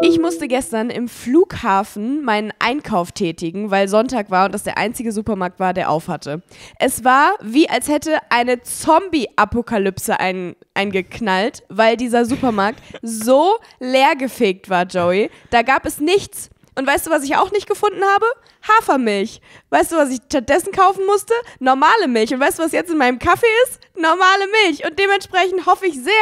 Ich musste gestern im Flughafen meinen Einkauf tätigen, weil Sonntag war und das der einzige Supermarkt war, der auf hatte. Es war wie als hätte eine Zombie-Apokalypse ein, eingeknallt, weil dieser Supermarkt so leergefegt war, Joey. Da gab es nichts. Und weißt du, was ich auch nicht gefunden habe? Hafermilch. Weißt du, was ich stattdessen kaufen musste? Normale Milch. Und weißt du, was jetzt in meinem Kaffee ist? Normale Milch. Und dementsprechend hoffe ich sehr,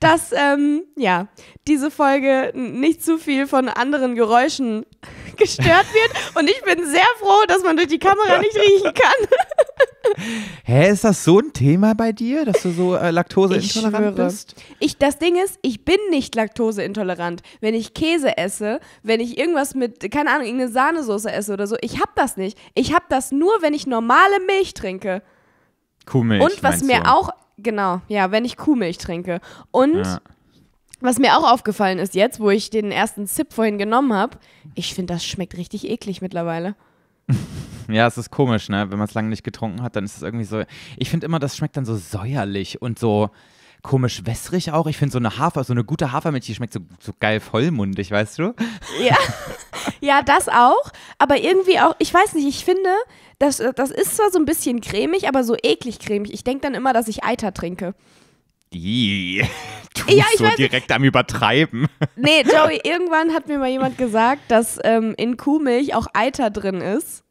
dass ähm, ja, diese Folge nicht zu viel von anderen Geräuschen gestört wird. Und ich bin sehr froh, dass man durch die Kamera nicht riechen kann. Hä, ist das so ein Thema bei dir, dass du so äh, laktoseintolerant bist? Ich, das Ding ist, ich bin nicht laktoseintolerant. Wenn ich Käse esse, wenn ich irgendwas mit, keine Ahnung, irgendeine Sahnesoße esse oder oder so. Ich habe das nicht. Ich habe das nur, wenn ich normale Milch trinke. Kuhmilch. Und was mir du? auch, genau, ja, wenn ich Kuhmilch trinke. Und ja. was mir auch aufgefallen ist jetzt, wo ich den ersten Zip vorhin genommen habe, ich finde, das schmeckt richtig eklig mittlerweile. Ja, es ist komisch, ne? Wenn man es lange nicht getrunken hat, dann ist es irgendwie so. Ich finde immer, das schmeckt dann so säuerlich und so komisch wässrig auch. Ich finde so eine Hafer, so eine gute Hafermilch, die schmeckt so, so geil vollmundig, weißt du? Ja, ja, das auch. Aber irgendwie auch, ich weiß nicht, ich finde, das, das ist zwar so ein bisschen cremig, aber so eklig cremig. Ich denke dann immer, dass ich Eiter trinke. Die. Du ja, ich so weiß, direkt am Übertreiben. Nee, Joey, irgendwann hat mir mal jemand gesagt, dass ähm, in Kuhmilch auch Eiter drin ist.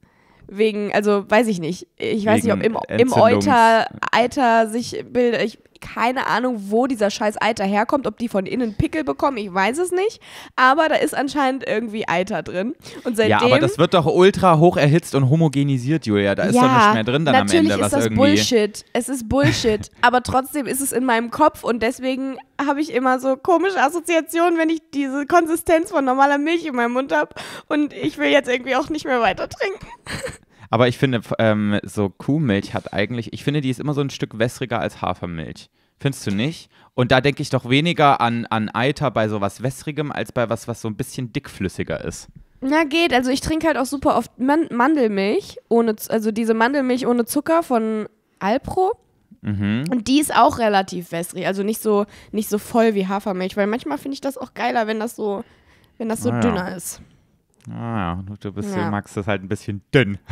Wegen, also weiß ich nicht. Ich weiß wegen nicht, ob im, im Euter Eiter sich bildet. Ich, keine Ahnung, wo dieser scheiß Eiter herkommt, ob die von innen Pickel bekommen, ich weiß es nicht. Aber da ist anscheinend irgendwie Eiter drin. Und seitdem, ja, aber das wird doch ultra hoch erhitzt und homogenisiert, Julia. Da ist ja, doch nichts mehr drin dann am Ende. Natürlich ist das irgendwie... Bullshit. Es ist Bullshit. aber trotzdem ist es in meinem Kopf und deswegen habe ich immer so komische Assoziationen, wenn ich diese Konsistenz von normaler Milch in meinem Mund habe. Und ich will jetzt irgendwie auch nicht mehr weiter trinken. Aber ich finde, ähm, so Kuhmilch hat eigentlich, ich finde, die ist immer so ein Stück wässriger als Hafermilch. Findest du nicht? Und da denke ich doch weniger an, an Eiter bei so was Wässrigem als bei was, was so ein bisschen dickflüssiger ist. Na, geht. Also ich trinke halt auch super oft Man Mandelmilch, ohne, also diese Mandelmilch ohne Zucker von Alpro. Mhm. Und die ist auch relativ wässrig, also nicht so, nicht so voll wie Hafermilch, weil manchmal finde ich das auch geiler, wenn das so, wenn das so ah, dünner ja. ist. Ah, du bist, ja. magst das halt ein bisschen dünn.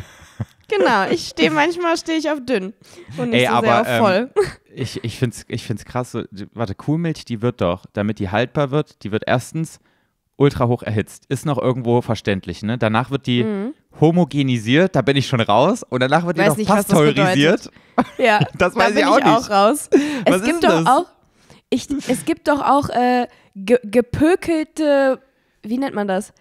Genau, ich stehe manchmal stehe ich auf dünn und nicht Ey, so aber, sehr auf ähm, ich ich finde es ich find's krass. So, warte, Kuhmilch, die wird doch, damit die haltbar wird, die wird erstens ultra hoch erhitzt. Ist noch irgendwo verständlich, ne? Danach wird die mhm. homogenisiert, da bin ich schon raus. Und danach wird die noch nicht, pasteurisiert. Das ja, das weiß da ich auch nicht. auch raus. Was es gibt das? doch auch, ich, es gibt doch auch äh, ge gepökelte, wie nennt man das?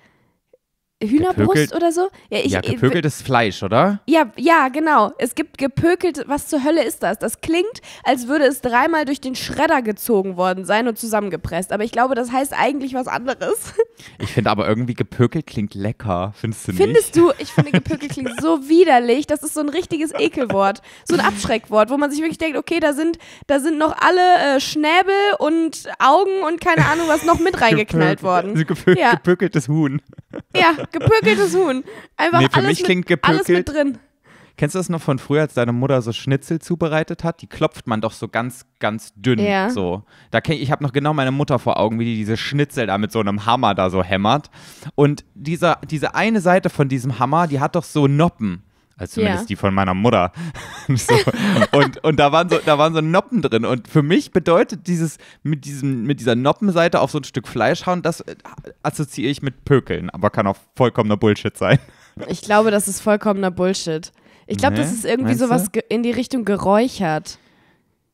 Hühnerbrust gepökelt, oder so? Ja, ich, ja äh, gepökeltes ich, Fleisch, oder? Ja, ja, genau. Es gibt gepökelt, was zur Hölle ist das? Das klingt, als würde es dreimal durch den Schredder gezogen worden sein und zusammengepresst. Aber ich glaube, das heißt eigentlich was anderes. Ich finde aber irgendwie gepökelt klingt lecker, findest du nicht? Findest du? Ich finde gepökelt klingt so widerlich. Das ist so ein richtiges Ekelwort. So ein Abschreckwort, wo man sich wirklich denkt, okay, da sind, da sind noch alle äh, Schnäbel und Augen und keine Ahnung was noch mit reingeknallt worden. Gepö ja. Gepökeltes Huhn. Ja, Gepökeltes Huhn. Einfach nee, für alles mich mit, gepökelt. Alles mit drin. Kennst du das noch von früher, als deine Mutter so Schnitzel zubereitet hat? Die klopft man doch so ganz, ganz dünn. Ja. So. Da kenn, ich habe noch genau meine Mutter vor Augen, wie die diese Schnitzel da mit so einem Hammer da so hämmert. Und dieser, diese eine Seite von diesem Hammer, die hat doch so Noppen. Also zumindest ja. die von meiner Mutter. so. und, und da waren so, da waren so Noppen drin. Und für mich bedeutet dieses, mit diesem, mit dieser Noppenseite auf so ein Stück Fleisch hauen, das äh, assoziiere ich mit Pökeln, aber kann auch vollkommener Bullshit sein. Ich glaube, das ist vollkommener Bullshit. Ich glaube, das ne? ist irgendwie sowas in die Richtung geräuchert.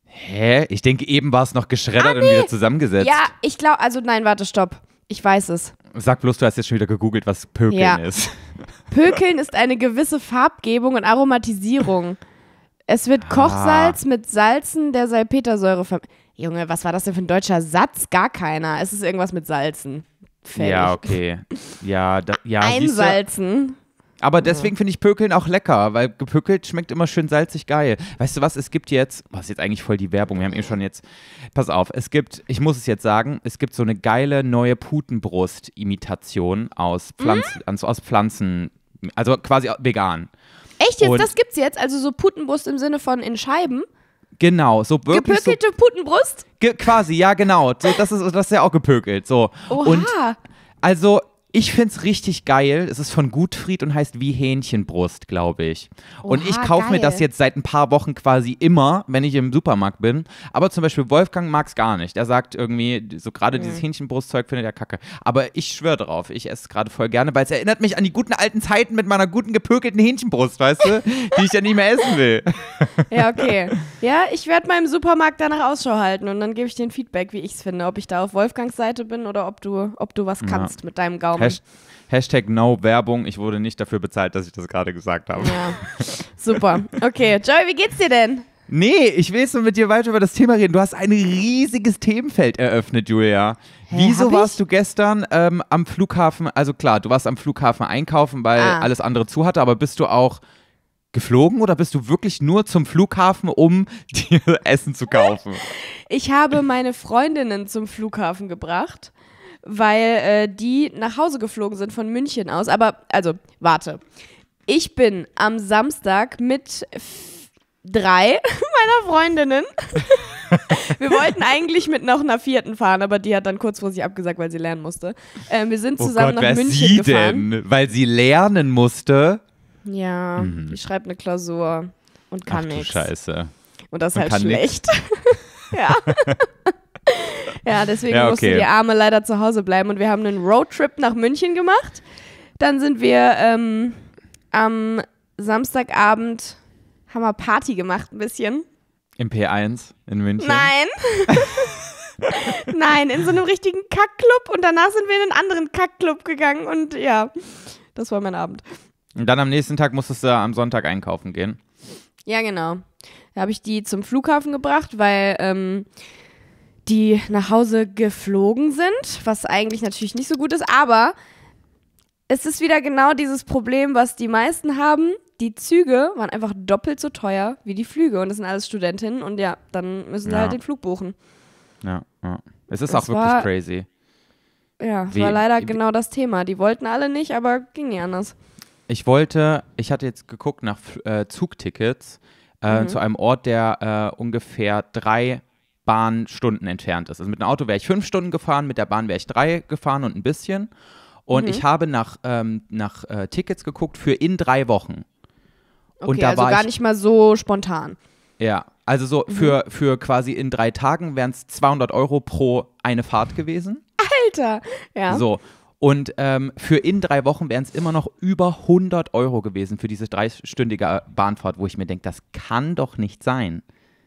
Hä? Ich denke, eben war es noch geschreddert ah, nee. und wieder zusammengesetzt. Ja, ich glaube, also nein, warte, stopp. Ich weiß es. Sag bloß, du hast jetzt schon wieder gegoogelt, was Pökeln ja. ist. Pökeln ist eine gewisse Farbgebung und Aromatisierung. Es wird ah. Kochsalz ah. mit Salzen der Salpetersäure ver. Junge, was war das denn für ein deutscher Satz? Gar keiner. Es ist irgendwas mit Salzen. Fällig. Ja, okay. Ja, da, ja Einsalzen. Aber deswegen finde ich Pökeln auch lecker, weil gepökelt schmeckt immer schön salzig geil. Weißt du was, es gibt jetzt, was ist jetzt eigentlich voll die Werbung, wir haben eben eh schon jetzt, pass auf, es gibt, ich muss es jetzt sagen, es gibt so eine geile neue Putenbrust-Imitation aus, Pflanzen, mhm. aus Pflanzen, also quasi vegan. Echt jetzt, Und das gibt's jetzt? Also so Putenbrust im Sinne von in Scheiben? Genau, so wirklich. Gepökelte so, Putenbrust? Ge quasi, ja, genau. So, das, ist, das ist ja auch gepökelt. So. Oha. Und also ich finde es richtig geil. Es ist von Gutfried und heißt wie Hähnchenbrust, glaube ich. Oha, und ich kaufe mir das jetzt seit ein paar Wochen quasi immer, wenn ich im Supermarkt bin. Aber zum Beispiel Wolfgang mag es gar nicht. Er sagt irgendwie, so gerade mhm. dieses Hähnchenbrustzeug findet er kacke. Aber ich schwöre drauf, ich esse es gerade voll gerne, weil es erinnert mich an die guten alten Zeiten mit meiner guten gepökelten Hähnchenbrust, weißt du, die ich ja nicht mehr essen will. Ja, okay. Ja, ich werde mal im Supermarkt danach Ausschau halten und dann gebe ich dir ein Feedback, wie ich es finde, ob ich da auf Wolfgangs Seite bin oder ob du, ob du was kannst ja. mit deinem Gaumen. Hasht Hashtag No Werbung. Ich wurde nicht dafür bezahlt, dass ich das gerade gesagt habe. Ja. Super. Okay, Joey, wie geht's dir denn? Nee, ich will jetzt nur mit dir weiter über das Thema reden. Du hast ein riesiges Themenfeld eröffnet, Julia. Hä, Wieso warst ich? du gestern ähm, am Flughafen? Also klar, du warst am Flughafen einkaufen, weil ah. alles andere zu hatte, aber bist du auch geflogen oder bist du wirklich nur zum Flughafen, um dir Essen zu kaufen? Ich habe meine Freundinnen zum Flughafen gebracht weil äh, die nach Hause geflogen sind von München aus. Aber, also, warte. Ich bin am Samstag mit drei meiner Freundinnen. wir wollten eigentlich mit noch einer vierten fahren, aber die hat dann kurz vor sich abgesagt, weil sie lernen musste. Ähm, wir sind oh zusammen oh Gott, nach München sie gefahren. Denn? Weil sie lernen musste. Ja, mhm. die schreibt eine Klausur und kann nichts. Scheiße. Und das ist halt schlecht. ja ja, deswegen ja, okay. mussten die Arme leider zu Hause bleiben. Und wir haben einen Roadtrip nach München gemacht. Dann sind wir ähm, am Samstagabend, haben wir Party gemacht ein bisschen. Im P1 in München? Nein. Nein, in so einem richtigen Kackclub. Und danach sind wir in einen anderen Kackclub gegangen. Und ja, das war mein Abend. Und dann am nächsten Tag musstest du am Sonntag einkaufen gehen. Ja, genau. Da habe ich die zum Flughafen gebracht, weil ähm, die nach Hause geflogen sind, was eigentlich natürlich nicht so gut ist, aber es ist wieder genau dieses Problem, was die meisten haben. Die Züge waren einfach doppelt so teuer wie die Flüge und das sind alles Studentinnen und ja, dann müssen sie ja. halt den Flug buchen. Ja, ja. Es ist das auch wirklich war, crazy. Ja, es war leider wie, genau das Thema. Die wollten alle nicht, aber ging nie anders. Ich wollte, ich hatte jetzt geguckt nach äh, Zugtickets äh, mhm. zu einem Ort, der äh, ungefähr drei Bahnstunden entfernt ist. Also mit dem Auto wäre ich fünf Stunden gefahren, mit der Bahn wäre ich drei gefahren und ein bisschen. Und mhm. ich habe nach, ähm, nach äh, Tickets geguckt für in drei Wochen. Okay, und da also war gar ich, nicht mal so spontan. Ja, also so mhm. für, für quasi in drei Tagen wären es 200 Euro pro eine Fahrt gewesen. Alter, ja. So, und ähm, für in drei Wochen wären es immer noch über 100 Euro gewesen für diese dreistündige äh, Bahnfahrt, wo ich mir denke, das kann doch nicht sein.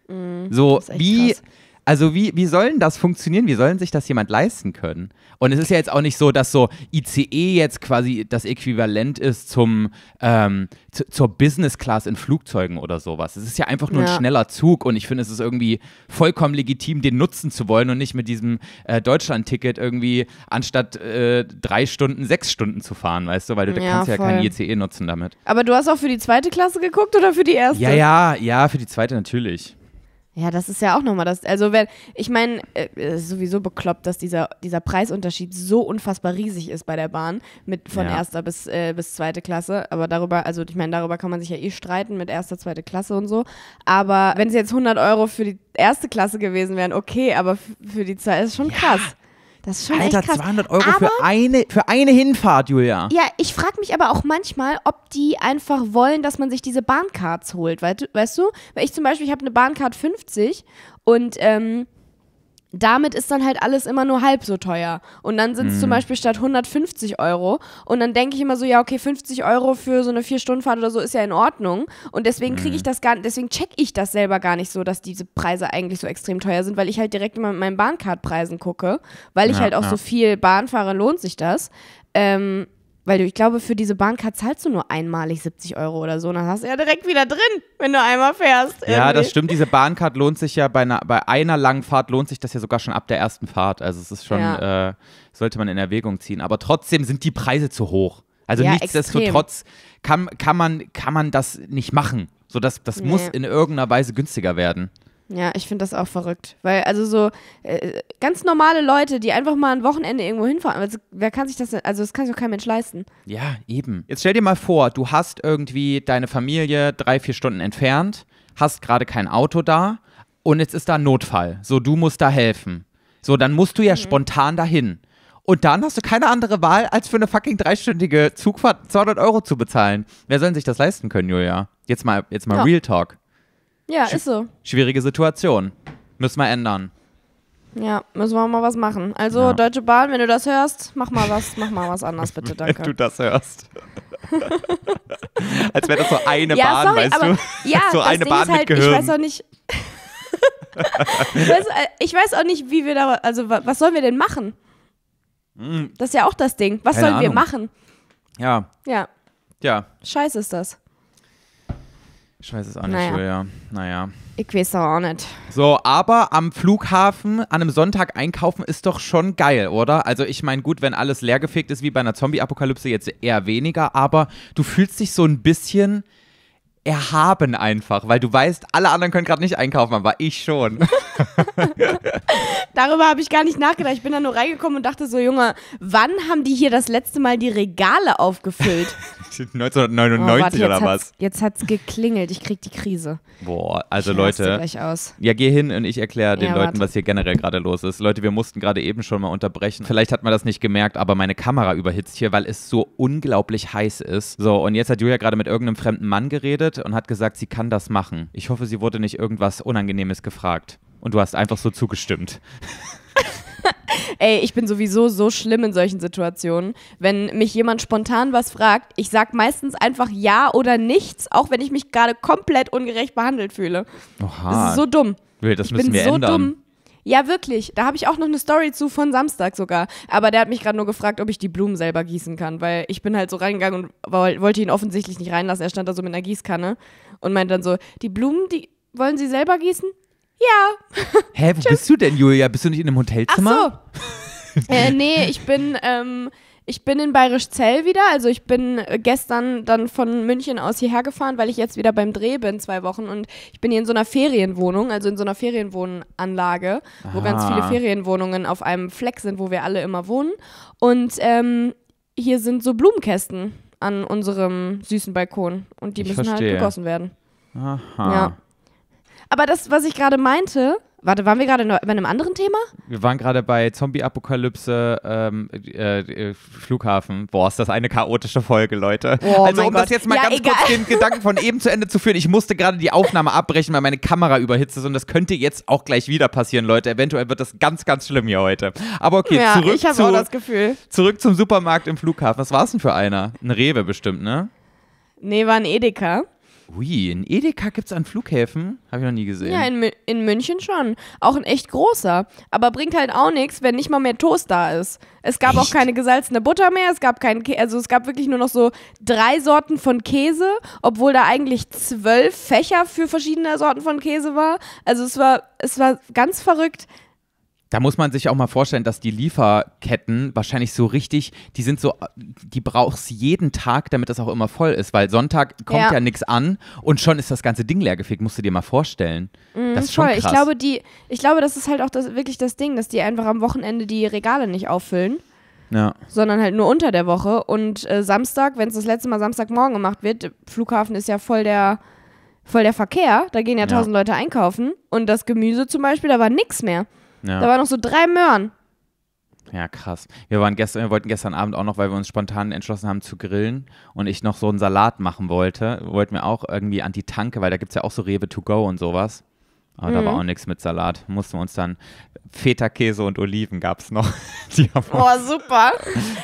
Mhm, so, wie, krass. Also wie, wie soll das funktionieren? Wie sollen sich das jemand leisten können? Und es ist ja jetzt auch nicht so, dass so ICE jetzt quasi das Äquivalent ist zum, ähm, zur Business Class in Flugzeugen oder sowas. Es ist ja einfach nur ja. ein schneller Zug und ich finde, es ist irgendwie vollkommen legitim, den nutzen zu wollen und nicht mit diesem äh, Deutschland-Ticket irgendwie anstatt äh, drei Stunden, sechs Stunden zu fahren, weißt du, weil du ja, kannst voll. ja kein ICE nutzen damit. Aber du hast auch für die zweite Klasse geguckt oder für die erste? Ja, ja, ja, für die zweite natürlich. Ja, das ist ja auch nochmal das. Also, wenn, ich meine, äh, es ist sowieso bekloppt, dass dieser, dieser Preisunterschied so unfassbar riesig ist bei der Bahn, mit von ja. erster bis, äh, bis zweite Klasse. Aber darüber, also ich meine, darüber kann man sich ja eh streiten mit erster, zweite Klasse und so. Aber wenn es jetzt 100 Euro für die erste Klasse gewesen wären, okay, aber für die zweite ist schon ja. krass. Das ist schon Alter, echt krass. 200 Euro aber, für, eine, für eine Hinfahrt, Julia. Ja, ich frage mich aber auch manchmal, ob die einfach wollen, dass man sich diese Bahncards holt, weißt, weißt du? Weil ich zum Beispiel, ich habe eine Bahncard 50 und ähm, damit ist dann halt alles immer nur halb so teuer. Und dann sind es mhm. zum Beispiel statt 150 Euro. Und dann denke ich immer so, ja, okay, 50 Euro für so eine Vier-Stunden-Fahrt oder so ist ja in Ordnung. Und deswegen kriege ich mhm. das gar nicht, deswegen check ich das selber gar nicht so, dass diese Preise eigentlich so extrem teuer sind, weil ich halt direkt immer mit meinen Bahncard-Preisen gucke, weil ich ja, halt auch ja. so viel Bahn fahre, lohnt sich das. Ähm, weil du, ich glaube, für diese Bahncard zahlst du nur einmalig 70 Euro oder so. Und dann hast du ja direkt wieder drin, wenn du einmal fährst. Irgendwie. Ja, das stimmt. Diese Bahncard lohnt sich ja bei einer, bei einer langen Fahrt, lohnt sich das ja sogar schon ab der ersten Fahrt. Also es ist schon, ja. äh, sollte man in Erwägung ziehen. Aber trotzdem sind die Preise zu hoch. Also ja, nichtsdestotrotz kann, kann, man, kann man das nicht machen. So, das, das nee. muss in irgendeiner Weise günstiger werden. Ja, ich finde das auch verrückt. Weil, also so äh, ganz normale Leute, die einfach mal ein Wochenende irgendwo hinfahren, also, wer kann sich das also das kann sich doch kein Mensch leisten. Ja, eben. Jetzt stell dir mal vor, du hast irgendwie deine Familie drei, vier Stunden entfernt, hast gerade kein Auto da und jetzt ist da ein Notfall. So, du musst da helfen. So, dann musst du ja mhm. spontan dahin. Und dann hast du keine andere Wahl, als für eine fucking dreistündige Zugfahrt 200 Euro zu bezahlen. Wer soll sich das leisten können, Julia? Jetzt mal, jetzt mal ja. Real Talk. Ja, Sch ist so. Schwierige Situation. Müssen wir ändern. Ja, müssen wir mal was machen. Also, ja. Deutsche Bahn, wenn du das hörst, mach mal was, mach mal was anders, bitte, danke. Wenn du das hörst. Als wäre das so eine ja, Bahn, sorry, weißt aber, du? Ja, so eine Ding Bahn halt, mit Gehirn. Ich weiß auch nicht. ich, weiß, äh, ich weiß auch nicht, wie wir da. Also, was sollen wir denn machen? Hm. Das ist ja auch das Ding. Was Keine sollen Ahnung. wir machen? Ja. Ja. Ja. Scheiße ist das. Ich weiß es auch nicht, naja. So, ja. Naja. Ich weiß auch nicht. So, aber am Flughafen an einem Sonntag einkaufen ist doch schon geil, oder? Also ich meine, gut, wenn alles leergefegt ist, wie bei einer Zombie-Apokalypse jetzt eher weniger, aber du fühlst dich so ein bisschen erhaben einfach, weil du weißt, alle anderen können gerade nicht einkaufen, aber ich schon. Darüber habe ich gar nicht nachgedacht. Ich bin da nur reingekommen und dachte so, Junge, wann haben die hier das letzte Mal die Regale aufgefüllt? 1999 oh, warte, oder was? Jetzt hat es geklingelt. Ich krieg die Krise. Boah, also ich Leute. Gleich aus. Ja, geh hin und ich erkläre den ja, Leuten, warte. was hier generell gerade los ist. Leute, wir mussten gerade eben schon mal unterbrechen. Vielleicht hat man das nicht gemerkt, aber meine Kamera überhitzt hier, weil es so unglaublich heiß ist. So, und jetzt hat Julia gerade mit irgendeinem fremden Mann geredet geredet und hat gesagt, sie kann das machen. Ich hoffe, sie wurde nicht irgendwas Unangenehmes gefragt. Und du hast einfach so zugestimmt. Ey, ich bin sowieso so schlimm in solchen Situationen. Wenn mich jemand spontan was fragt, ich sag meistens einfach ja oder nichts, auch wenn ich mich gerade komplett ungerecht behandelt fühle. Oha. Das ist so dumm. Das müssen bin wir so ändern. dumm. Ja, wirklich. Da habe ich auch noch eine Story zu von Samstag sogar. Aber der hat mich gerade nur gefragt, ob ich die Blumen selber gießen kann, weil ich bin halt so reingegangen und wollte ihn offensichtlich nicht reinlassen. Er stand da so mit einer Gießkanne und meinte dann so, die Blumen, die wollen Sie selber gießen? Ja. Hä, wo bist du denn, Julia? Bist du nicht in einem Hotelzimmer? Ach so. äh, nee, ich bin ähm, ich bin in Bayerisch Zell wieder. Also ich bin äh, gestern dann von München aus hierher gefahren, weil ich jetzt wieder beim Dreh bin, zwei Wochen. Und ich bin hier in so einer Ferienwohnung, also in so einer Ferienwohnanlage, Aha. wo ganz viele Ferienwohnungen auf einem Fleck sind, wo wir alle immer wohnen. Und ähm, hier sind so Blumenkästen an unserem süßen Balkon. Und die ich müssen halt verstehe. halt gegossen werden. Aha. Ja. Aber das, was ich gerade meinte, Warte, waren wir gerade bei einem anderen Thema? Wir waren gerade bei Zombie-Apokalypse, ähm, äh, äh Flughafen. Boah, ist das eine chaotische Folge, Leute. Oh also, um Gott. das jetzt mal ja, ganz egal. kurz den Gedanken von eben zu Ende zu führen, ich musste gerade die Aufnahme abbrechen, weil meine Kamera überhitzt ist und das könnte jetzt auch gleich wieder passieren, Leute. Eventuell wird das ganz, ganz schlimm hier heute. Aber okay, ja, zurück, zu, zurück zum Supermarkt im Flughafen. Was war es denn für einer? Ein Rewe bestimmt, ne? Nee, war ein Edeka. Ui, in Edeka gibt es an Flughäfen? Habe ich noch nie gesehen. Ja, in, in München schon. Auch ein echt großer. Aber bringt halt auch nichts, wenn nicht mal mehr Toast da ist. Es gab echt? auch keine gesalzene Butter mehr, es gab keinen Käse, also es gab wirklich nur noch so drei Sorten von Käse, obwohl da eigentlich zwölf Fächer für verschiedene Sorten von Käse war. Also es war, es war ganz verrückt. Da muss man sich auch mal vorstellen, dass die Lieferketten wahrscheinlich so richtig, die sind so, die brauchst jeden Tag, damit das auch immer voll ist, weil Sonntag kommt ja, ja nichts an und schon ist das ganze Ding leergefegt, musst du dir mal vorstellen. Mhm, das ist schon voll. krass. Ich glaube, die, ich glaube, das ist halt auch das, wirklich das Ding, dass die einfach am Wochenende die Regale nicht auffüllen. Ja. sondern halt nur unter der Woche. Und äh, Samstag, wenn es das letzte Mal Samstagmorgen gemacht wird, Flughafen ist ja voll der, voll der Verkehr, da gehen ja tausend ja. Leute einkaufen und das Gemüse zum Beispiel, da war nichts mehr. Ja. Da waren noch so drei Möhren. Ja, krass. Wir, waren gestern, wir wollten gestern Abend auch noch, weil wir uns spontan entschlossen haben zu grillen und ich noch so einen Salat machen wollte, wollten wir auch irgendwie an die Tanke, weil da gibt es ja auch so Rewe to go und sowas. Aber mhm. da war mhm. auch nichts mit Salat. Mussten wir uns dann Feta-Käse und Oliven gab es noch. Die haben oh, super.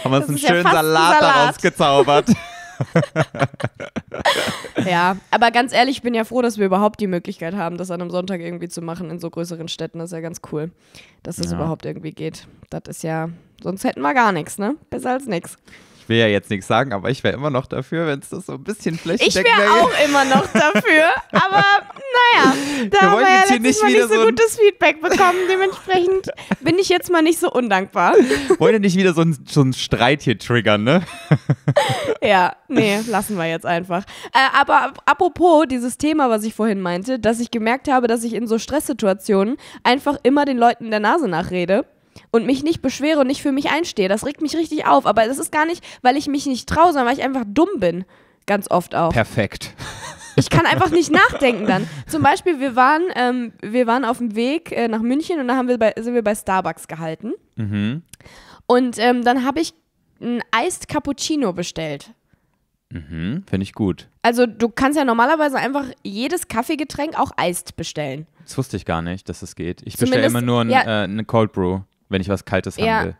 Haben uns das einen schönen Salat, Salat daraus gezaubert. ja, aber ganz ehrlich, ich bin ja froh, dass wir überhaupt die Möglichkeit haben, das an einem Sonntag irgendwie zu machen in so größeren Städten. Das ist ja ganz cool, dass das ja. überhaupt irgendwie geht. Das ist ja, sonst hätten wir gar nichts, ne? Besser als nichts ich will ja jetzt nichts sagen, aber ich wäre immer noch dafür, wenn es das so ein bisschen flächendeckend wäre. Ich wäre auch immer noch dafür, aber naja, da wir haben wir ja jetzt nicht, mal nicht so, so gutes Feedback bekommen. Dementsprechend bin ich jetzt mal nicht so undankbar. Wollen wir nicht wieder so einen so Streit hier triggern, ne? ja, nee, lassen wir jetzt einfach. Äh, aber apropos dieses Thema, was ich vorhin meinte, dass ich gemerkt habe, dass ich in so Stresssituationen einfach immer den Leuten in der Nase nachrede und mich nicht beschwere und nicht für mich einstehe. Das regt mich richtig auf. Aber das ist gar nicht, weil ich mich nicht traue, sondern weil ich einfach dumm bin. Ganz oft auch. Perfekt. Ich kann einfach nicht nachdenken dann. Zum Beispiel, wir waren, ähm, wir waren auf dem Weg äh, nach München und da haben wir bei, sind wir bei Starbucks gehalten. Mhm. Und ähm, dann habe ich ein Eist Cappuccino bestellt. Mhm, finde ich gut. Also du kannst ja normalerweise einfach jedes Kaffeegetränk auch eist bestellen. Das wusste ich gar nicht, dass es das geht. Ich bestelle immer nur ein, ja, äh, eine Cold Brew wenn ich was Kaltes ja. haben will.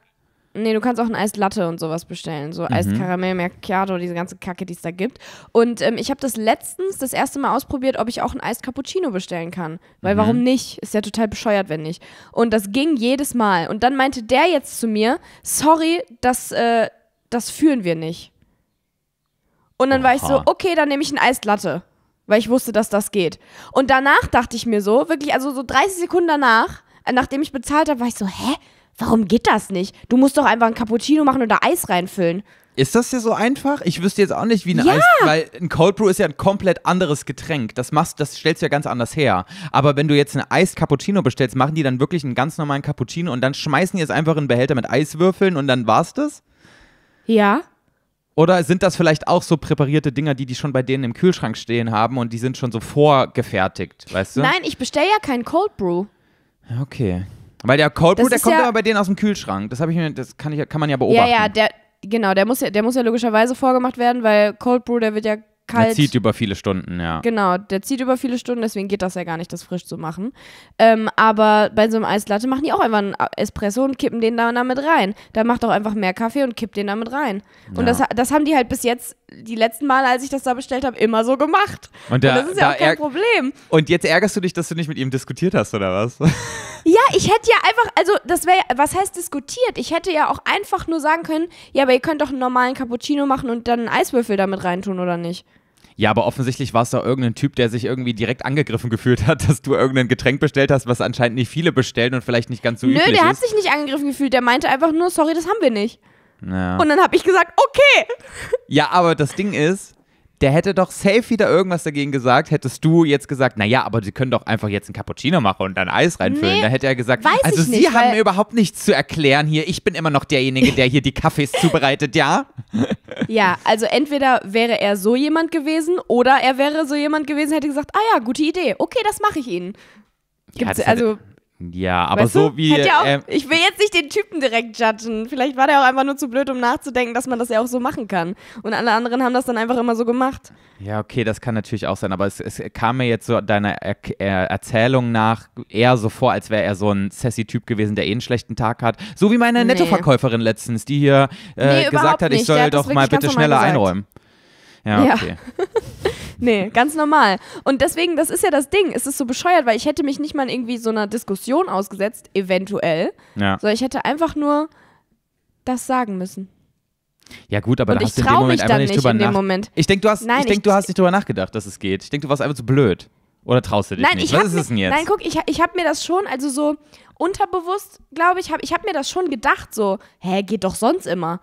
Nee, du kannst auch ein Eislatte und sowas bestellen. So mhm. Eis Karamell, Macchiato, diese ganze Kacke, die es da gibt. Und ähm, ich habe das letztens das erste Mal ausprobiert, ob ich auch ein Eis Cappuccino bestellen kann. Weil mhm. warum nicht? Ist ja total bescheuert, wenn nicht. Und das ging jedes Mal. Und dann meinte der jetzt zu mir, sorry, das, äh, das führen wir nicht. Und dann Oha. war ich so, okay, dann nehme ich ein Eislatte. Weil ich wusste, dass das geht. Und danach dachte ich mir so, wirklich, also so 30 Sekunden danach, äh, nachdem ich bezahlt habe, war ich so, hä? Warum geht das nicht? Du musst doch einfach ein Cappuccino machen und da Eis reinfüllen. Ist das ja so einfach? Ich wüsste jetzt auch nicht, wie ein ja. Eis, weil ein Cold Brew ist ja ein komplett anderes Getränk. Das machst, das stellst du ja ganz anders her. Aber wenn du jetzt ein Eis Cappuccino bestellst, machen die dann wirklich einen ganz normalen Cappuccino und dann schmeißen die jetzt einfach einen Behälter mit Eiswürfeln und dann war's das? Ja. Oder sind das vielleicht auch so präparierte Dinger, die die schon bei denen im Kühlschrank stehen haben und die sind schon so vorgefertigt, weißt du? Nein, ich bestelle ja keinen Cold Brew. Okay. Weil der Cold Brew, der kommt ja immer bei denen aus dem Kühlschrank. Das, ich mir, das kann, ich, kann man ja beobachten. Ja, ja, der, genau, der muss ja, der muss ja logischerweise vorgemacht werden, weil Cold Brew, der wird ja kalt. Der zieht über viele Stunden, ja. Genau, der zieht über viele Stunden, deswegen geht das ja gar nicht, das frisch zu machen. Ähm, aber bei so einem Eislatte machen die auch einfach einen Espresso und kippen den da damit rein. Da macht auch einfach mehr Kaffee und kippt den damit rein. Ja. Und das, das haben die halt bis jetzt die letzten Male, als ich das da bestellt habe, immer so gemacht. Und, da, und das ist ja auch kein Problem. Und jetzt ärgerst du dich, dass du nicht mit ihm diskutiert hast, oder was? Ja, ich hätte ja einfach, also das wäre, was heißt diskutiert? Ich hätte ja auch einfach nur sagen können, ja, aber ihr könnt doch einen normalen Cappuccino machen und dann einen Eiswürfel damit reintun, oder nicht? Ja, aber offensichtlich war es doch irgendein Typ, der sich irgendwie direkt angegriffen gefühlt hat, dass du irgendein Getränk bestellt hast, was anscheinend nicht viele bestellen und vielleicht nicht ganz so Nö, üblich ist. Nö, der hat sich nicht angegriffen gefühlt. Der meinte einfach nur, sorry, das haben wir nicht. Ja. Und dann habe ich gesagt, okay. Ja, aber das Ding ist, der hätte doch safe wieder irgendwas dagegen gesagt, hättest du jetzt gesagt, naja, aber sie können doch einfach jetzt einen Cappuccino machen und dann Eis reinfüllen. Nee, dann hätte er gesagt, also sie nicht, haben mir überhaupt nichts zu erklären hier. Ich bin immer noch derjenige, der hier die Kaffees zubereitet, ja? Ja, also entweder wäre er so jemand gewesen oder er wäre so jemand gewesen, hätte gesagt, ah ja, gute Idee, okay, das mache ich Ihnen. Gibt's, ja, also, ja, aber weißt so du? wie. auch, ähm, ich will jetzt nicht den Typen direkt judgen. Vielleicht war der auch einfach nur zu blöd, um nachzudenken, dass man das ja auch so machen kann. Und alle anderen haben das dann einfach immer so gemacht. Ja, okay, das kann natürlich auch sein. Aber es, es kam mir jetzt so deiner er er äh, Erzählung nach eher so vor, als wäre er so ein sassy Typ gewesen, der eh einen schlechten Tag hat. So wie meine nee. Nettoverkäuferin letztens, die hier äh, nee, gesagt hat, ich soll doch mal bitte schneller einräumen. Ja, okay. Ja. nee, ganz normal. Und deswegen, das ist ja das Ding. Es ist so bescheuert, weil ich hätte mich nicht mal irgendwie so einer Diskussion ausgesetzt, eventuell. Ja. Sondern ich hätte einfach nur das sagen müssen. Ja gut, aber und da hast du in dem Moment einfach nicht drüber nachgedacht. Ich denke, du, hast, Nein, ich denk, ich, du hast nicht drüber nachgedacht, dass es geht. Ich denke, du warst einfach zu blöd. Oder traust du dich Nein, nicht? Was ist es denn jetzt? Nein, guck, ich, ich habe mir das schon, also so unterbewusst, glaube ich, habe ich hab mir das schon gedacht, so, hä, geht doch sonst immer.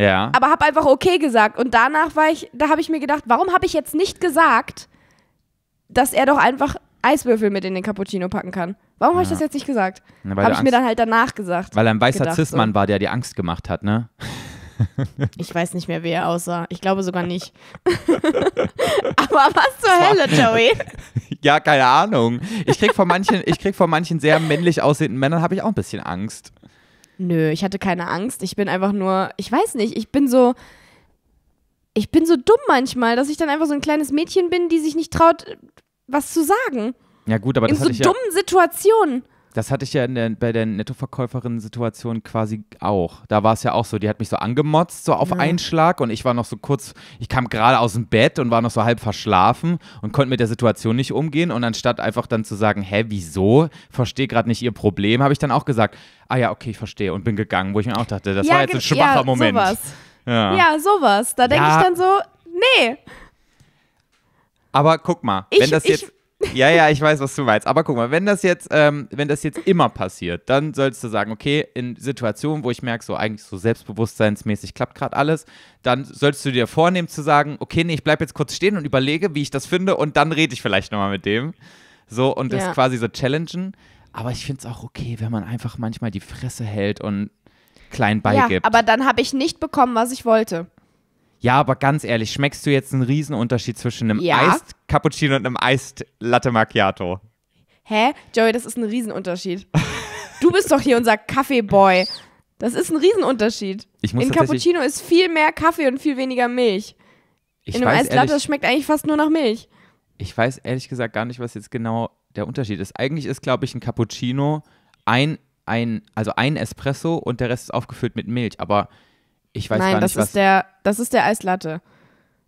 Ja. Aber habe einfach okay gesagt. Und danach war ich, da habe ich mir gedacht, warum habe ich jetzt nicht gesagt, dass er doch einfach Eiswürfel mit in den Cappuccino packen kann? Warum habe ja. ich das jetzt nicht gesagt? Habe ich Angst, mir dann halt danach gesagt. Weil ein weißer cis so. war, der die Angst gemacht hat, ne? Ich weiß nicht mehr, wie er aussah. Ich glaube sogar nicht. Aber was zur Hölle, Joey? Ja, keine Ahnung. Ich krieg vor manchen, ich krieg vor manchen sehr männlich aussehenden Männern habe ich auch ein bisschen Angst. Nö, ich hatte keine Angst. Ich bin einfach nur, ich weiß nicht, ich bin so, ich bin so dumm manchmal, dass ich dann einfach so ein kleines Mädchen bin, die sich nicht traut, was zu sagen. Ja, gut, aber In das so hatte ich ja. dummen Situationen. Das hatte ich ja der, bei der Nettoverkäuferin-Situation quasi auch. Da war es ja auch so, die hat mich so angemotzt, so auf ja. einen Schlag. Und ich war noch so kurz, ich kam gerade aus dem Bett und war noch so halb verschlafen und konnte mit der Situation nicht umgehen. Und anstatt einfach dann zu sagen, hä, wieso? Verstehe gerade nicht ihr Problem, habe ich dann auch gesagt, ah ja, okay, ich verstehe und bin gegangen, wo ich mir auch dachte, das ja, war jetzt ein schwacher ja, Moment. Sowas. Ja. ja, sowas. Da denke ich dann so, nee. Aber guck mal, ich, wenn das jetzt. Ich, ja, ja, ich weiß, was du meinst. Aber guck mal, wenn das jetzt, ähm, wenn das jetzt immer passiert, dann solltest du sagen, okay, in Situationen, wo ich merke, so eigentlich so selbstbewusstseinsmäßig klappt gerade alles, dann solltest du dir vornehmen zu sagen, okay, nee, ich bleibe jetzt kurz stehen und überlege, wie ich das finde und dann rede ich vielleicht nochmal mit dem. So und das quasi so challengen. Aber ich finde es auch okay, wenn man einfach manchmal die Fresse hält und klein beigibt. Ja, aber dann habe ich nicht bekommen, was ich wollte. Ja, aber ganz ehrlich, schmeckst du jetzt einen Riesenunterschied zwischen einem ja. Eis-Cappuccino und einem Eis-Latte Macchiato? Hä? Joey, das ist ein Riesenunterschied. du bist doch hier unser Kaffeeboy. Das ist ein Riesenunterschied. In Cappuccino ist viel mehr Kaffee und viel weniger Milch. In einem Eislatte schmeckt eigentlich fast nur nach Milch. Ich weiß ehrlich gesagt gar nicht, was jetzt genau der Unterschied ist. Eigentlich ist, glaube ich, ein Cappuccino ein, ein, also ein Espresso und der Rest ist aufgefüllt mit Milch. Aber ich weiß Nein, gar nicht, das was. Ist der, das ist der Eislatte.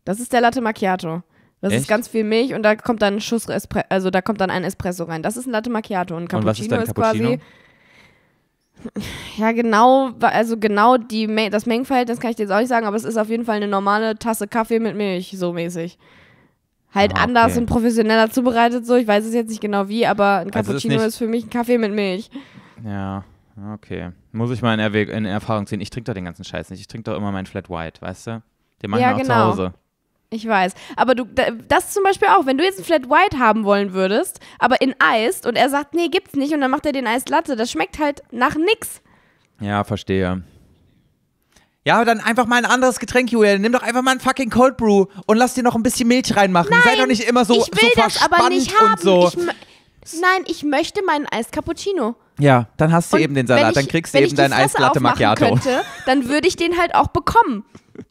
Das ist der Latte Macchiato. Das Echt? ist ganz viel Milch und da kommt dann ein Schuss Espre also da kommt dann ein Espresso rein. Das ist ein Latte Macchiato und Cappuccino und was ist, dann Cappuccino? ist quasi ja, genau, also genau die das Mengenverhältnis kann ich dir jetzt auch nicht sagen, aber es ist auf jeden Fall eine normale Tasse Kaffee mit Milch, so mäßig. Halt Aha, anders und professioneller zubereitet, so. Ich weiß es jetzt nicht genau wie, aber ein also Cappuccino also ist, ist, für mich ein Kaffee mit Milch. Ja. Okay. Muss ich mal in, Erwäg in Erfahrung ziehen. Ich trinke doch den ganzen Scheiß nicht. Ich trinke doch immer meinen Flat White, weißt du? Den mache ich auch genau. zu Hause. Ich weiß. Aber du, das zum Beispiel auch, wenn du jetzt einen Flat White haben wollen würdest, aber in Eis und er sagt, nee, gibt's nicht und dann macht er den Eis Latte, das schmeckt halt nach nix. Ja, verstehe. Ja, dann einfach mal ein anderes Getränk, Julia. Nimm doch einfach mal einen fucking Cold Brew und lass dir noch ein bisschen Milch reinmachen. Nein, Sei doch nicht immer so, ich will so das aber nicht haben. So. Ich nein, ich möchte meinen Eis Cappuccino. Ja, dann hast du und eben den Salat, ich, dann kriegst du eben deinen Eisglatte Macchiato. Wenn ich Könnte, dann würde ich den halt auch bekommen.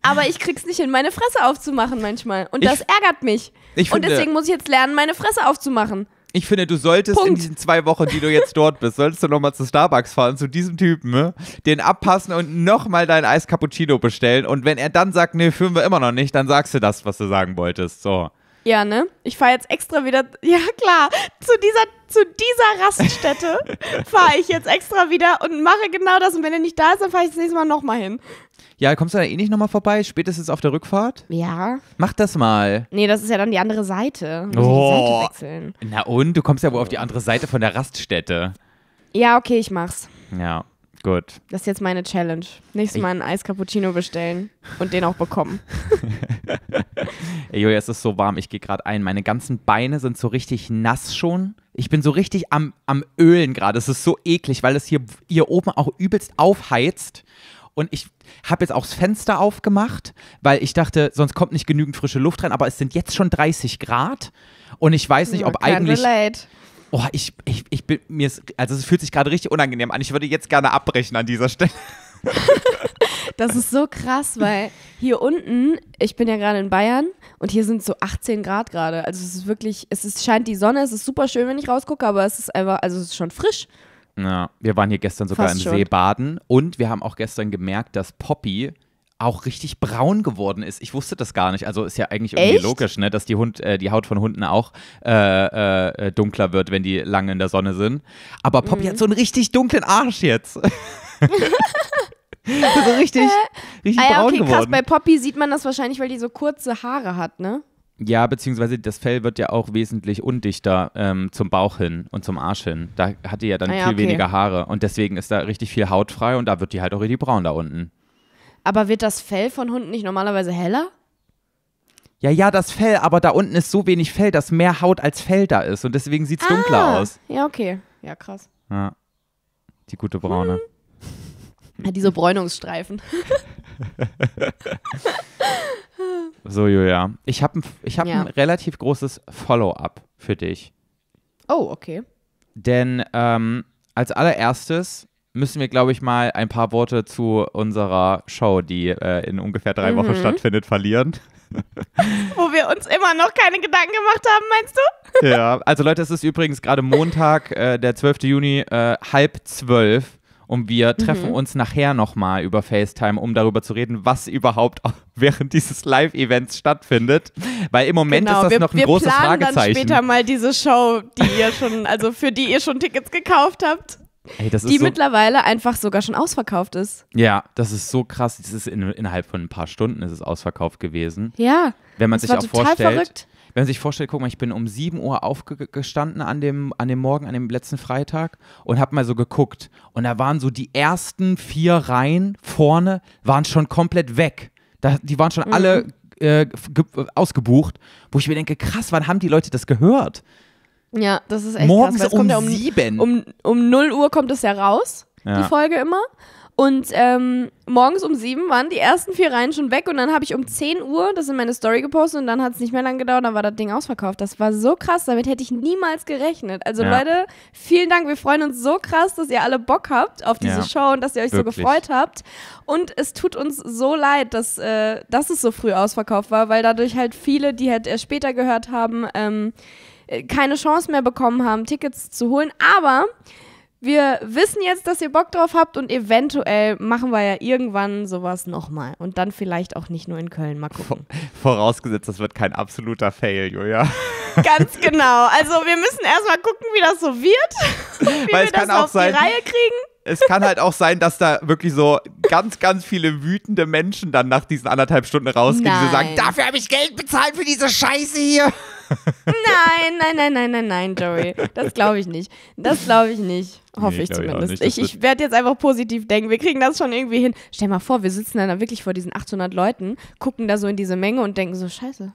Aber ich krieg's nicht hin, meine Fresse aufzumachen manchmal. Und das ich, ärgert mich. Ich Finde, und deswegen muss ich jetzt lernen, meine Fresse aufzumachen. Ich finde, du solltest Punkt. in diesen zwei Wochen, die du jetzt dort bist, solltest du nochmal zu Starbucks fahren, zu diesem Typen, ne? den abpassen und nochmal dein Eis Cappuccino bestellen. Und wenn er dann sagt, nee, führen wir immer noch nicht, dann sagst du das, was du sagen wolltest. So. Ja, ne? Ich fahre jetzt extra wieder, ja klar, zu dieser zu dieser Raststätte fahre ich jetzt extra wieder und mache genau das. Und wenn er nicht da ist, dann fahre ich das nächste Mal nochmal hin. Ja, kommst du da eh nicht nochmal vorbei? Spätestens auf der Rückfahrt? Ja. Mach das mal. Nee, das ist ja dann die andere Seite. Muss oh. Die Seite wechseln. Na und? Du kommst ja wohl auf die andere Seite von der Raststätte. Ja, okay, ich mach's. Ja. Gut. Das ist jetzt meine Challenge. Nächstes ich Mal einen Eiscappuccino bestellen und den auch bekommen. Ey, Julia, es ist so warm. Ich gehe gerade ein. Meine ganzen Beine sind so richtig nass schon. Ich bin so richtig am, am Ölen gerade. Es ist so eklig, weil es hier, hier oben auch übelst aufheizt. Und ich habe jetzt auch das Fenster aufgemacht, weil ich dachte, sonst kommt nicht genügend frische Luft rein. Aber es sind jetzt schon 30 Grad. Und ich weiß nicht, hm, ob eigentlich. Relate. Oh, ich, ich, ich bin mir ist, also es fühlt sich gerade richtig unangenehm an. Ich würde jetzt gerne abbrechen an dieser Stelle. das ist so krass, weil hier unten, ich bin ja gerade in Bayern und hier sind so 18 Grad gerade. Also es ist wirklich, es ist, scheint die Sonne, es ist super schön, wenn ich rausgucke, aber es ist einfach, also es ist schon frisch. Ja, wir waren hier gestern sogar Fast im schon. See baden und wir haben auch gestern gemerkt, dass Poppy auch richtig braun geworden ist. Ich wusste das gar nicht. Also ist ja eigentlich irgendwie Echt? logisch, ne, dass die Hund, äh, die Haut von Hunden auch äh, äh, äh dunkler wird, wenn die lange in der Sonne sind. Aber Poppy mhm. hat so einen richtig dunklen Arsch jetzt. so richtig, äh, richtig ah, ja, braun okay, geworden. Krass, bei Poppy sieht man das wahrscheinlich, weil die so kurze Haare hat, ne? Ja, beziehungsweise das Fell wird ja auch wesentlich undichter ähm, zum Bauch hin und zum Arsch hin. Da hat die ja dann ah, ja, viel okay. weniger Haare und deswegen ist da richtig viel Haut frei und da wird die halt auch richtig braun da unten. Aber wird das Fell von Hunden nicht normalerweise heller? Ja, ja, das Fell, aber da unten ist so wenig Fell, dass mehr Haut als Fell da ist und deswegen sieht es ah, dunkler aus. Ja, okay. Ja, krass. Ja. Die gute Braune. Hm. Ja, diese Bräunungsstreifen. so, Julia. Ich habe ich hab ja. ein relativ großes Follow-up für dich. Oh, okay. Denn ähm, als allererstes müssen wir, glaube ich, mal ein paar Worte zu unserer Show, die äh, in ungefähr drei mhm. Wochen stattfindet, verlieren. Wo wir uns immer noch keine Gedanken gemacht haben, meinst du? ja, also Leute, es ist übrigens gerade Montag, äh, der 12. Juni, äh, halb zwölf. Und wir mhm. treffen mhm. uns nachher nochmal über FaceTime, um darüber zu reden, was überhaupt während dieses Live-Events stattfindet. Weil im Moment genau, ist das wir, noch ein großes Fragezeichen. Wir planen dann später mal diese Show, die ihr schon, also für die ihr schon Tickets gekauft habt. Ey, die so mittlerweile einfach sogar schon ausverkauft ist. Ja, das ist so krass. Das ist in, innerhalb von ein paar Stunden ist es ausverkauft gewesen. Ja. Wenn man sich auch vorstellt. Verrückt. Wenn man sich vorstellt, guck mal, ich bin um 7 Uhr aufgestanden an dem, an dem Morgen, an dem letzten Freitag und habe mal so geguckt. Und da waren so die ersten vier Reihen vorne, waren schon komplett weg. Da, die waren schon mhm. alle äh, ausgebucht, wo ich mir denke, krass, wann haben die Leute das gehört? Ja, das ist echt Morgens krass, um, ja um sieben. Um, um 0 Uhr kommt es ja raus, ja. die Folge immer. Und ähm, morgens um sieben waren die ersten vier Reihen schon weg und dann habe ich um 10 Uhr das in meine Story gepostet und dann hat es nicht mehr lange gedauert, dann war das Ding ausverkauft. Das war so krass, damit hätte ich niemals gerechnet. Also ja. Leute, vielen Dank, wir freuen uns so krass, dass ihr alle Bock habt auf diese ja. Show und dass ihr euch Wirklich. so gefreut habt. Und es tut uns so leid, dass, äh, dass es so früh ausverkauft war, weil dadurch halt viele, die halt erst später gehört haben, ähm, äh, keine Chance mehr bekommen haben, Tickets zu holen. Aber wir wissen jetzt, dass ihr Bock drauf habt und eventuell machen wir ja irgendwann sowas nochmal. Und dann vielleicht auch nicht nur in Köln. Mal gucken. Vorausgesetzt, das wird kein absoluter Fail, Julia. Ganz genau. Also wir müssen erstmal gucken, wie das so wird. Wie Weil wir das auf sein, die Reihe kriegen es kann halt auch sein, dass da wirklich so ganz, ganz viele wütende Menschen dann nach diesen anderthalb Stunden rausgehen, die so sagen, dafür habe ich Geld bezahlt für diese Scheiße hier. Nein, nein, nein, nein, nein, nein, Joey. Das glaube ich nicht. Das glaube ich nicht. Hoffe nee, ich zumindest. Ich, ich, ich werde jetzt einfach positiv denken. Wir kriegen das schon irgendwie hin. Stell mal vor, wir sitzen dann wirklich vor diesen 800 Leuten, gucken da so in diese Menge und denken so, scheiße.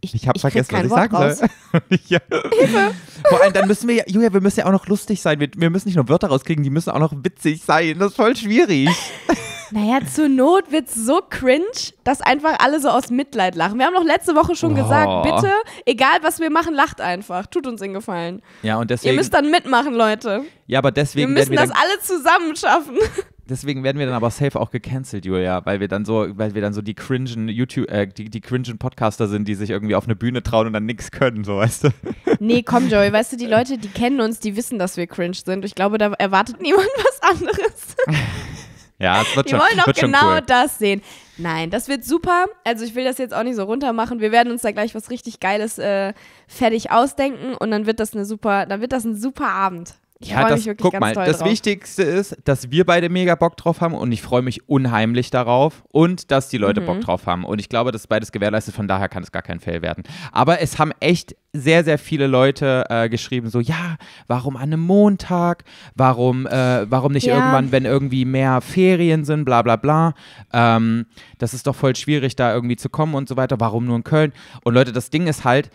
Ich, ich habe vergessen, was ich Wort sagen raus. soll. ja. Hilfe. Vor allem, dann müssen wir ja, Julia, wir müssen ja auch noch lustig sein. Wir, wir müssen nicht nur Wörter rauskriegen, die müssen auch noch witzig sein. Das ist voll schwierig. Naja, zur Not wird es so cringe, dass einfach alle so aus Mitleid lachen. Wir haben noch letzte Woche schon oh. gesagt, bitte, egal was wir machen, lacht einfach. Tut uns den Gefallen. Ja, und deswegen. Ihr müsst dann mitmachen, Leute. Ja, aber deswegen. Wir müssen wir das alle zusammen schaffen. Deswegen werden wir dann aber safe auch gecancelt, Julia, weil wir dann so, weil wir dann so die cringen YouTube, äh, die, die cringen Podcaster sind, die sich irgendwie auf eine Bühne trauen und dann nichts können, so weißt du. Nee, komm, Joey, weißt du, die Leute, die kennen uns, die wissen, dass wir cringe sind. Ich glaube, da erwartet niemand was anderes. Ja, es wird die schon, wollen doch genau cool. das sehen. Nein, das wird super. Also ich will das jetzt auch nicht so runter machen. Wir werden uns da gleich was richtig Geiles äh, fertig ausdenken und dann wird das eine super, dann wird das ein super Abend. Ich ja, das, mich wirklich guck mal, das drauf. Wichtigste ist, dass wir beide mega Bock drauf haben und ich freue mich unheimlich darauf und dass die Leute mhm. Bock drauf haben. Und ich glaube, das ist beides gewährleistet, von daher kann es gar kein Fail werden. Aber es haben echt sehr, sehr viele Leute äh, geschrieben, so, ja, warum an einem Montag? Warum, äh, warum nicht ja. irgendwann, wenn irgendwie mehr Ferien sind, bla bla bla. Ähm, das ist doch voll schwierig, da irgendwie zu kommen und so weiter. Warum nur in Köln? Und Leute, das Ding ist halt,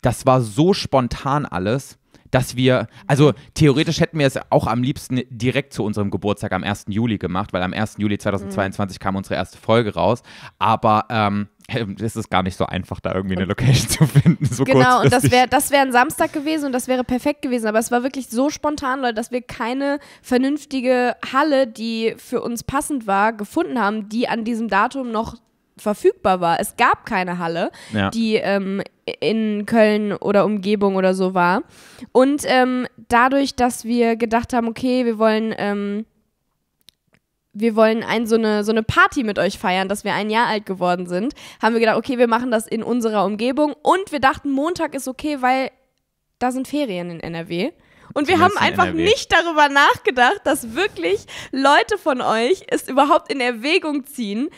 das war so spontan alles dass wir, also theoretisch hätten wir es auch am liebsten direkt zu unserem Geburtstag am 1. Juli gemacht, weil am 1. Juli 2022 mhm. kam unsere erste Folge raus. Aber ähm, es ist gar nicht so einfach, da irgendwie eine Location zu finden. So genau, und das wäre das wär ein Samstag gewesen und das wäre perfekt gewesen. Aber es war wirklich so spontan, Leute, dass wir keine vernünftige Halle, die für uns passend war, gefunden haben, die an diesem Datum noch verfügbar war. Es gab keine Halle, ja. die ähm, in Köln oder Umgebung oder so war. Und ähm, dadurch, dass wir gedacht haben, okay, wir wollen. Ähm, wir wollen ein, so, eine, so eine Party mit euch feiern, dass wir ein Jahr alt geworden sind. Haben wir gedacht, okay, wir machen das in unserer Umgebung. Und wir dachten, Montag ist okay, weil da sind Ferien in NRW. Und wir haben einfach nicht darüber nachgedacht, dass wirklich Leute von euch es überhaupt in Erwägung ziehen,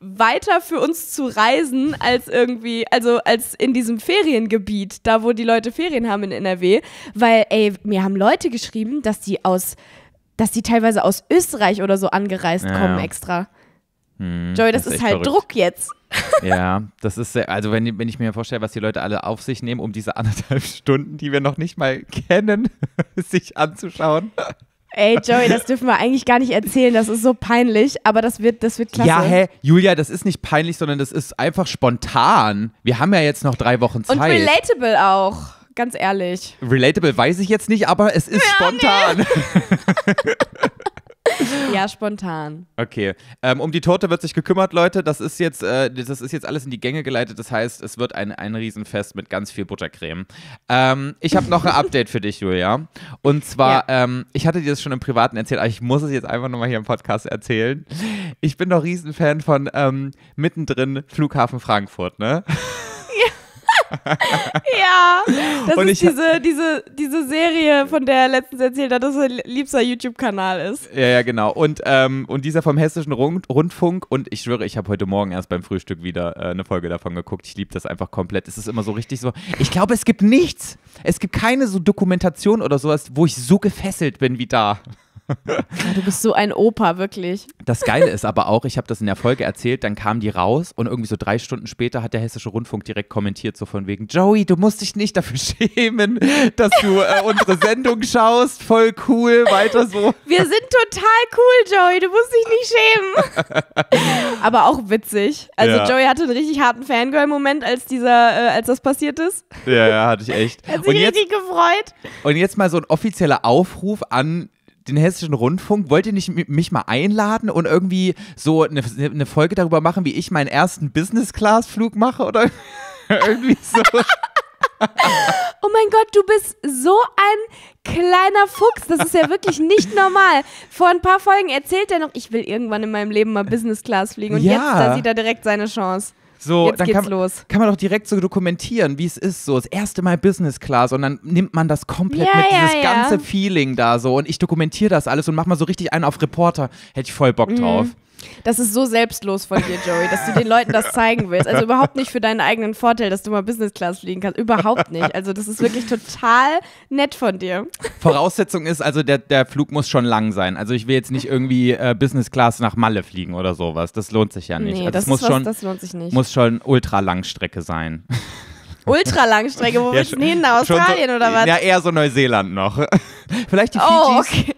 weiter für uns zu reisen als irgendwie, also als in diesem Feriengebiet, da wo die Leute Ferien haben in NRW, weil ey, mir haben Leute geschrieben, dass die aus, dass die teilweise aus Österreich oder so angereist ja. kommen extra. Hm, Joey, das, das ist, ist halt verrückt. Druck jetzt. ja, das ist also wenn, wenn ich mir vorstelle, was die Leute alle auf sich nehmen, um diese anderthalb Stunden, die wir noch nicht mal kennen, sich anzuschauen. Ey, Joey, das dürfen wir eigentlich gar nicht erzählen. Das ist so peinlich, aber das wird, das wird klasse. Ja, hä, Julia, das ist nicht peinlich, sondern das ist einfach spontan. Wir haben ja jetzt noch drei Wochen Zeit. Und relatable auch, ganz ehrlich. Relatable weiß ich jetzt nicht, aber es ist ja, spontan. Nee. ja, spontan. Okay. Ähm, um die Torte wird sich gekümmert, Leute. Das ist jetzt, äh, das ist jetzt alles in die Gänge geleitet. Das heißt, es wird ein, ein Riesenfest mit ganz viel Buttercreme. Ähm, ich habe noch ein Update für dich, Julia. Und zwar, ja. ähm, ich hatte dir das schon im Privaten erzählt, aber ich muss es jetzt einfach nochmal hier im Podcast erzählen. Ich bin doch Riesenfan von ähm, mittendrin Flughafen Frankfurt, ne? ja, das und ist diese, diese, diese Serie, von der er letztens erzählt hat, dass er liebster YouTube-Kanal ist. Ja, ja, genau. Und, ähm, und dieser vom Hessischen Rundfunk. Und ich schwöre, ich habe heute Morgen erst beim Frühstück wieder äh, eine Folge davon geguckt. Ich liebe das einfach komplett. Es ist immer so richtig so. Ich glaube, es gibt nichts. Es gibt keine so Dokumentation oder sowas, wo ich so gefesselt bin wie da du bist so ein Opa, wirklich. Das Geile ist aber auch, ich habe das in der Folge erzählt, dann kamen die raus und irgendwie so drei Stunden später hat der Hessische Rundfunk direkt kommentiert, so von wegen, Joey, du musst dich nicht dafür schämen, dass du äh, unsere Sendung schaust, voll cool, weiter so. Wir sind total cool, Joey, du musst dich nicht schämen. aber auch witzig. Also ja. Joey hatte einen richtig harten Fangirl-Moment, als dieser, äh, als das passiert ist. Ja, ja, hatte ich echt. Hat sich und richtig gefreut. Und jetzt mal so ein offizieller Aufruf an den Hessischen Rundfunk. Wollt ihr nicht mich mal einladen und irgendwie so eine, eine ne Folge darüber machen, wie ich meinen ersten Business-Class-Flug mache oder irgendwie so? oh mein Gott, du bist so ein kleiner Fuchs. Das ist ja wirklich nicht normal. Vor ein paar Folgen erzählt er noch, ich will irgendwann in meinem Leben mal Business Class fliegen. Und ja. jetzt, da sieht er direkt seine Chance. So, Jetzt dann geht's kann, los. kann man doch direkt so dokumentieren, wie es ist. So, das erste Mal Business Class und dann nimmt man das komplett ja, mit, ja, dieses ja. ganze Feeling da so. Und ich dokumentiere das alles und mach mal so richtig einen auf Reporter. Hätte ich voll Bock mhm. drauf. Mhm. Das ist so selbstlos von dir, Joey, dass du den Leuten das zeigen willst. Also überhaupt nicht für deinen eigenen Vorteil, dass du mal Business Class fliegen kannst. Überhaupt nicht. Also das ist wirklich total nett von dir. Voraussetzung ist also, der, der Flug muss schon lang sein. Also ich will jetzt nicht irgendwie äh, Business Class nach Malle fliegen oder sowas. Das lohnt sich ja nicht. Nee, also das, muss was, schon, das lohnt sich nicht. Muss schon Ultralangstrecke sein. Ultralangstrecke, wo ja, willst du hin? Nach Australien so, oder was? Ja, eher so Neuseeland noch. Vielleicht die Fijis. Oh, okay.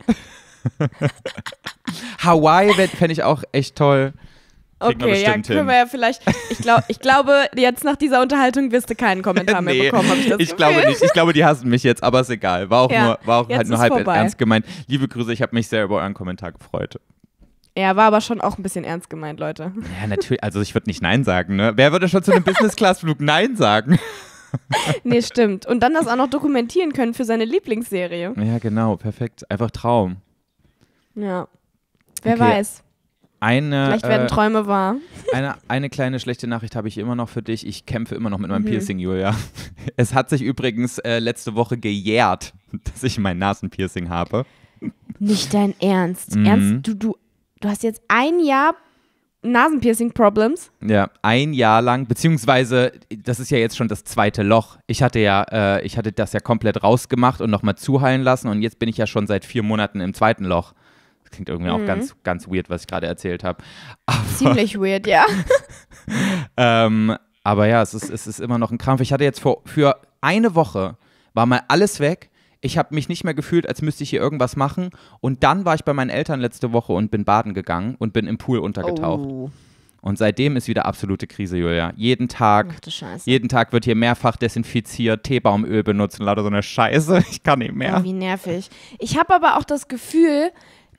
Hawaii fände ich auch echt toll. okay, ja, können wir ja vielleicht. Ich, glaub, ich glaube, jetzt nach dieser Unterhaltung wirst du keinen Kommentar nee, mehr bekommen. Ich, ich glaube nicht. Ich glaube, die hassen mich jetzt, aber ist egal. War auch, ja, nur, war auch halt nur halb vorbei. ernst gemeint. Liebe Grüße, ich habe mich sehr über euren Kommentar gefreut. Ja, war aber schon auch ein bisschen ernst gemeint, Leute. Ja, natürlich. Also, ich würde nicht Nein sagen, ne? Wer würde schon zu einem Business-Class-Flug Nein sagen? nee, stimmt. Und dann das auch noch dokumentieren können für seine Lieblingsserie. Ja, genau. Perfekt. Einfach Traum. Ja. Wer okay. weiß. Eine, Vielleicht werden äh, Träume wahr. Eine, eine kleine schlechte Nachricht habe ich immer noch für dich. Ich kämpfe immer noch mit meinem mhm. Piercing, Julia. Es hat sich übrigens äh, letzte Woche gejährt, dass ich mein Nasenpiercing habe. Nicht dein Ernst. Mhm. Ernst, du, du, du hast jetzt ein Jahr Nasenpiercing-Problems. Ja, ein Jahr lang, beziehungsweise das ist ja jetzt schon das zweite Loch. Ich hatte ja, äh, ich hatte das ja komplett rausgemacht und nochmal zuheilen lassen und jetzt bin ich ja schon seit vier Monaten im zweiten Loch klingt irgendwie mhm. auch ganz, ganz weird, was ich gerade erzählt habe. Ziemlich weird, ja. ähm, aber ja, es ist, es ist immer noch ein Krampf. Ich hatte jetzt vor, für eine Woche war mal alles weg. Ich habe mich nicht mehr gefühlt, als müsste ich hier irgendwas machen. Und dann war ich bei meinen Eltern letzte Woche und bin baden gegangen und bin im Pool untergetaucht. Oh. Und seitdem ist wieder absolute Krise, Julia. Jeden Tag, jeden Tag wird hier mehrfach desinfiziert, Teebaumöl benutzen, lauter so eine Scheiße. Ich kann nicht mehr. wie nervig. Ich habe aber auch das Gefühl,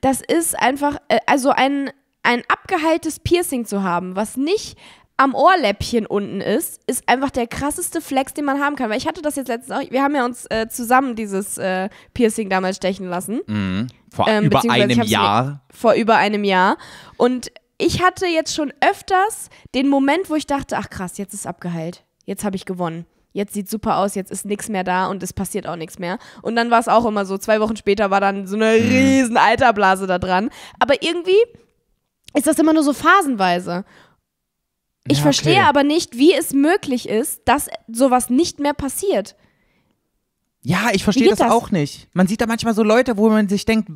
das ist einfach, äh, also ein, ein abgeheiltes Piercing zu haben, was nicht am Ohrläppchen unten ist, ist einfach der krasseste Flex, den man haben kann. Weil ich hatte das jetzt letztens auch, wir haben ja uns äh, zusammen dieses äh, Piercing damals stechen lassen. Mhm. Vor ähm, über einem Jahr. Vor über einem Jahr. Und ich hatte jetzt schon öfters den Moment, wo ich dachte, ach krass, jetzt ist abgeheilt. Jetzt habe ich gewonnen jetzt sieht super aus, jetzt ist nichts mehr da und es passiert auch nichts mehr. Und dann war es auch immer so, zwei Wochen später war dann so eine mhm. riesen Alterblase da dran. Aber irgendwie ist das immer nur so phasenweise. Ich ja, okay. verstehe aber nicht, wie es möglich ist, dass sowas nicht mehr passiert. Ja, ich verstehe das, das, auch nicht. Man sieht da manchmal so Leute, wo man sich denkt,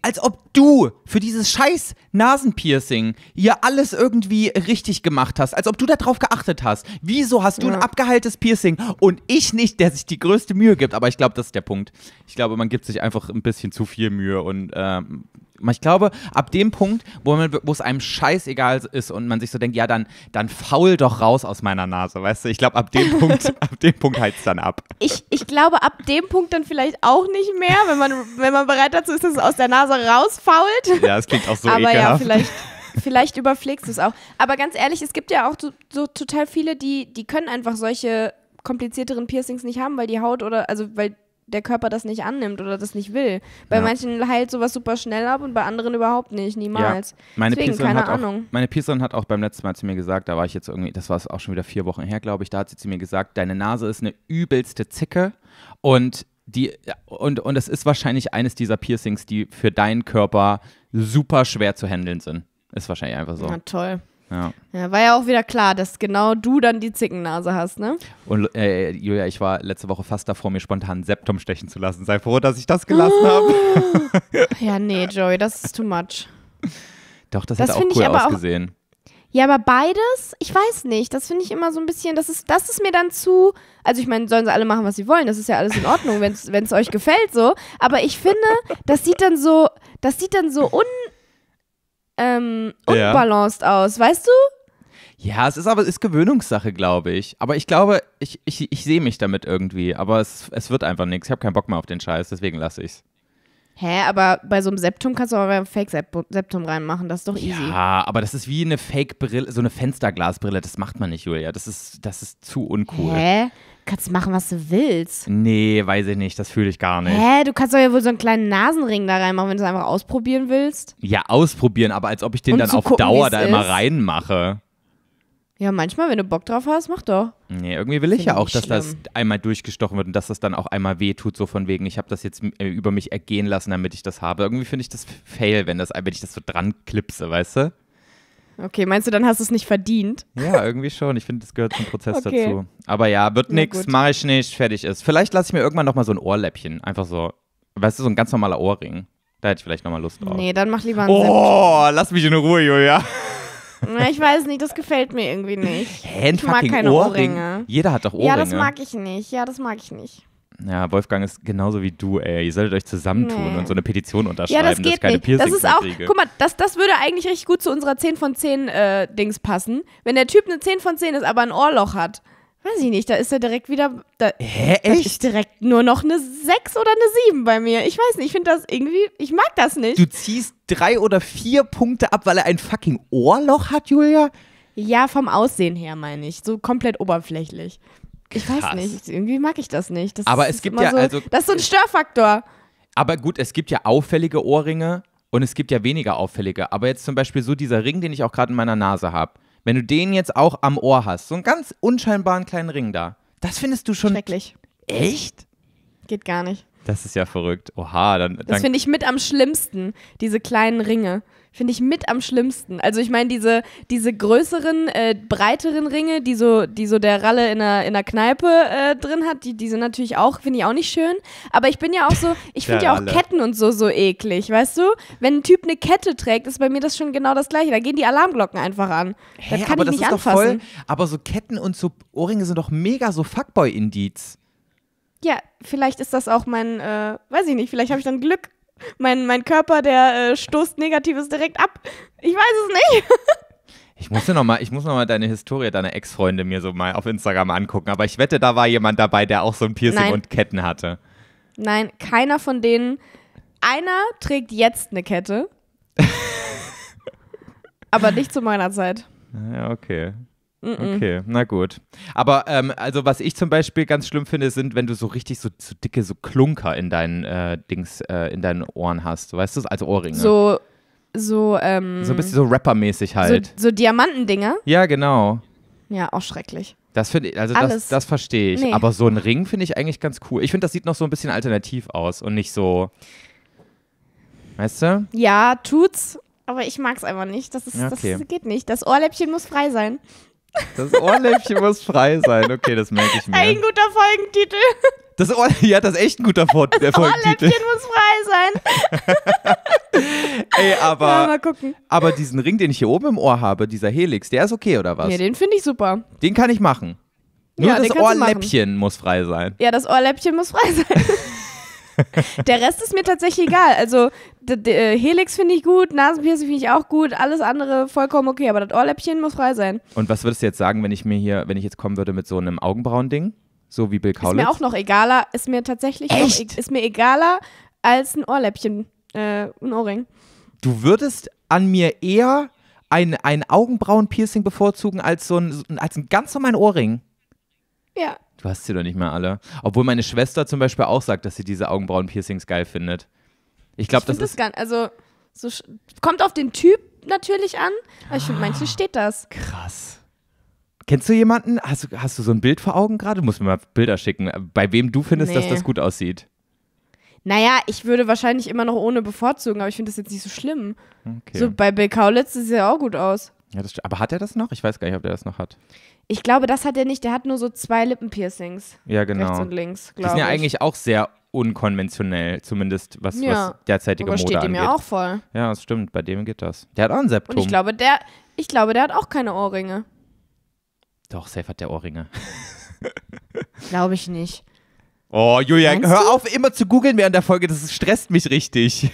als ob du für dieses scheiß Nasenpiercing hier alles irgendwie richtig gemacht hast, als ob du darauf geachtet hast. Wieso hast du ja. ein abgeheiltes Piercing und ich nicht, der sich die größte Mühe gibt? Aber ich glaube, das ist der Punkt. Ich glaube, man gibt sich einfach ein bisschen zu viel Mühe und ähm, ich glaube, ab dem Punkt, wo, es einem scheißegal ist und man sich so denkt, ja, dann, dann faul doch raus aus meiner Nase, weißt du? Ich glaube, ab dem Punkt, ab dem Punkt heizt dann ab. Ich, ich glaube, ab dem Punkt dann vielleicht auch nicht mehr, wenn man, wenn man bereit dazu ist, dass es aus der Nase rausfault. Ja, es klingt auch so Aber ekelhaft. ja, vielleicht vielleicht überpflegst du es auch. Aber ganz ehrlich, es gibt ja auch so, so, total viele, die, die können einfach solche komplizierteren Piercings nicht haben, weil die Haut oder, also weil der Körper das nicht annimmt oder das nicht will. Bei ja. manchen heilt sowas super schnell ab und bei anderen überhaupt nicht, niemals. Ja. Meine Deswegen, Pierson keine Ahnung. Auch, meine Pierson hat auch beim letzten Mal zu mir gesagt, da war ich jetzt irgendwie, das war es auch schon wieder vier Wochen her, glaube ich, da hat sie zu mir gesagt, deine Nase ist eine übelste Zicke und die, und, und es ist wahrscheinlich eines dieser Piercings, die für deinen Körper super schwer zu handeln sind. Ist wahrscheinlich einfach so. Na toll. Ja. ja. War ja auch wieder klar, dass genau du dann die Zickennase hast, ne? Und äh, Julia, ich war letzte Woche fast davor, mir spontan ein Septum stechen zu lassen. Sei froh, dass ich das gelassen ah. habe. Ja, nee, Joey, das ist too much. Doch, das, das hat auch cool ausgesehen. Auch, ja, aber beides, ich weiß nicht, das finde ich immer so ein bisschen, das ist, das ist mir dann zu, also ich meine, sollen sie alle machen, was sie wollen, das ist ja alles in Ordnung, wenn es euch gefällt so, aber ich finde, das sieht dann so, das sieht dann so un, ähm, unbalanced ja. aus, weißt du? Ja, es ist aber es ist Gewöhnungssache, glaube ich. Aber ich glaube, ich, ich, ich sehe mich damit irgendwie. Aber es, es wird einfach nichts. Ich habe keinen Bock mehr auf den Scheiß, deswegen lasse ich's. Hä, aber bei so einem Septum kannst du aber ein Fake-Septum reinmachen, das ist doch easy. Ja, aber das ist wie eine Fake-Brille, so eine Fensterglasbrille, das macht man nicht, Julia. Das ist, das ist zu uncool. Hä? kannst machen, was du willst. Nee, weiß ich nicht. Das fühle ich gar nicht. Hä? Du kannst doch ja wohl so einen kleinen Nasenring da reinmachen, wenn du es einfach ausprobieren willst. Ja, ausprobieren, aber als ob ich den um dann auf gucken, Dauer da ist. immer reinmache. Ja, manchmal, wenn du Bock drauf hast, mach doch. Nee, irgendwie will ich Finde ja auch, dass schlimm. das einmal durchgestochen wird und dass das dann auch einmal wehtut, so von wegen, ich habe das jetzt äh, über mich ergehen lassen, damit ich das habe. Irgendwie finde ich das fail, wenn, das, wenn ich das so dran klipse, weißt du? Okay, meinst du, dann hast du es nicht verdient? Ja, irgendwie schon. Ich finde, das gehört zum Prozess okay. dazu. Aber ja, wird nichts, mache ich nicht, fertig ist. Vielleicht lasse ich mir irgendwann nochmal so ein Ohrläppchen. Einfach so, weißt du, so ein ganz normaler Ohrring. Da hätte ich vielleicht nochmal Lust drauf. Nee, dann mach lieber einen Oh, Sepp. lass mich in Ruhe, Julia. Na, ich weiß nicht, das gefällt mir irgendwie nicht. Hä, ich mag keine Ohrring. Ohrringe. Jeder hat doch Ohrringe. Ja, das mag ich nicht. Ja, das mag ich nicht. Ja, Wolfgang ist genauso wie du, ey. Ihr solltet euch zusammentun nee. und so eine Petition unterschreiben, ja, das geht dass keine nicht. Piercings das ist auch, Guck mal, das, das würde eigentlich richtig gut zu unserer 10 von 10 äh, Dings passen. Wenn der Typ eine 10 von 10 ist, aber ein Ohrloch hat. Weiß ich nicht, da ist er direkt wieder. Da, Hä, echt? ist direkt nur noch eine 6 oder eine 7 bei mir. Ich weiß nicht, ich finde das irgendwie. Ich mag das nicht. Du ziehst drei oder vier Punkte ab, weil er ein fucking Ohrloch hat, Julia? Ja, vom Aussehen her meine ich. So komplett oberflächlich. Ich Krass. weiß nicht, irgendwie mag ich das nicht. Das aber ist, es gibt ja, so, also, das ist so ein Störfaktor. Aber gut, es gibt ja auffällige Ohrringe und es gibt ja weniger auffällige. Aber jetzt zum Beispiel so dieser Ring, den ich auch gerade in meiner Nase habe. Wenn du den jetzt auch am Ohr hast, so einen ganz unscheinbaren kleinen Ring da, das findest du schon. Schrecklich. Echt? Geht gar nicht. Das ist ja verrückt. Oha, dann. dann das finde ich mit am schlimmsten, diese kleinen Ringe finde ich mit am schlimmsten. Also ich meine, diese, diese größeren, äh, breiteren Ringe, die so, die so der Ralle in der, in der Kneipe äh, drin hat, die, die sind natürlich auch, finde ich auch nicht schön. Aber ich bin ja auch so, ich finde ja auch Ralle. Ketten und so so eklig, weißt du? Wenn ein Typ eine Kette trägt, ist bei mir das schon genau das gleiche. Da gehen die Alarmglocken einfach an. Hä, das kann ich das nicht ist anfassen. Doch voll, aber so Ketten und so Ohrringe sind doch mega so Fuckboy-Indiz. Ja, vielleicht ist das auch mein, äh, weiß ich nicht, vielleicht habe ich dann Glück. Mein, mein Körper, der äh, stoßt Negatives direkt ab. Ich weiß es nicht. Ich muss noch mal, noch deine Historie deiner Ex-Freunde mir so mal auf Instagram angucken. Aber ich wette, da war jemand dabei, der auch so ein Piercing Nein. und Ketten hatte. Nein, keiner von denen. Einer trägt jetzt eine Kette. aber nicht zu meiner Zeit. Ja, okay. Okay, na gut. Aber ähm, also was ich zum Beispiel ganz schlimm finde, sind, wenn du so richtig so, so dicke so Klunker in deinen äh, Dings, äh, in deinen Ohren hast, weißt du, als Ohrringe. So, so, ähm, So ein bisschen so rappermäßig halt. So, so Diamantendinger? Ja, genau. Ja, auch schrecklich. Das finde ich, also das, Alles. das verstehe ich. Nee. Aber so ein Ring finde ich eigentlich ganz cool. Ich finde, das sieht noch so ein bisschen alternativ aus und nicht so. Weißt du? Ja, tut's. Aber ich mag's einfach nicht. Das, ist, okay. das geht nicht. Das Ohrläppchen muss frei sein. Das Ohrläppchen muss frei sein. Okay, das merke ich mir. Ein guter Folgentitel. Das Ohr, ja, das ist echt ein guter Vor das Folgentitel. Ohrläppchen muss frei sein. Ey, aber, ja, mal gucken. aber diesen Ring, den ich hier oben im Ohr habe, dieser Helix, der ist okay, oder was? Ja, den finde ich super. Den kann ich machen. Nur ja, das Ohrläppchen muss frei sein. Ja, das Ohrläppchen muss frei sein. Der Rest ist mir tatsächlich egal. Also äh, Helix finde ich gut, Nasenpiercing finde ich auch gut, alles andere vollkommen okay, aber das Ohrläppchen muss frei sein. Und was würdest du jetzt sagen, wenn ich mir hier, wenn ich jetzt kommen würde mit so einem Augenbrauen-Ding, so wie Bill Kaulitz? Ist mir auch noch egaler, ist mir tatsächlich Noch, e-, ist mir egaler als ein Ohrläppchen, äh, ein Ohrring. Du würdest an mir eher ein, ein Augenbrauen-Piercing bevorzugen als so ein, als ein ganz normalen Ohrring. Ja. Du hast sie doch nicht mehr alle. Obwohl meine Schwester zum Beispiel auch sagt, dass sie diese Augenbrauen-Piercings geil findet. Ich glaube, das, das ist. Gar, also, so, kommt auf den Typ natürlich an, aber ich finde, manchen ah, steht das. Krass. Kennst du jemanden? Hast, hast du so ein Bild vor Augen gerade? Du musst mir mal Bilder schicken, bei wem du findest, nee. dass das gut aussieht. Naja, ich würde wahrscheinlich immer noch ohne bevorzugen, aber ich finde das jetzt nicht so schlimm. Okay. So bei Bill Kaulitz sieht es ja auch gut aus. Ja, das, aber hat er das noch? Ich weiß gar nicht, ob er das noch hat. Ich glaube, das hat er nicht. Der hat nur so zwei Lippenpiercings. Ja, genau. Rechts und links, glaube Die sind ja eigentlich auch sehr unkonventionell, zumindest was, ja. was derzeitige aber Mode steht angeht. steht ihm ja auch voll. Ja, das stimmt. Bei dem geht das. Der hat auch ein Septum. Und ich glaube, der, ich glaube, der hat auch keine Ohrringe. Doch, safe hat der Ohrringe. glaube ich nicht. Oh, Julian, hör du? auf, immer zu googeln während der Folge. Das stresst mich richtig.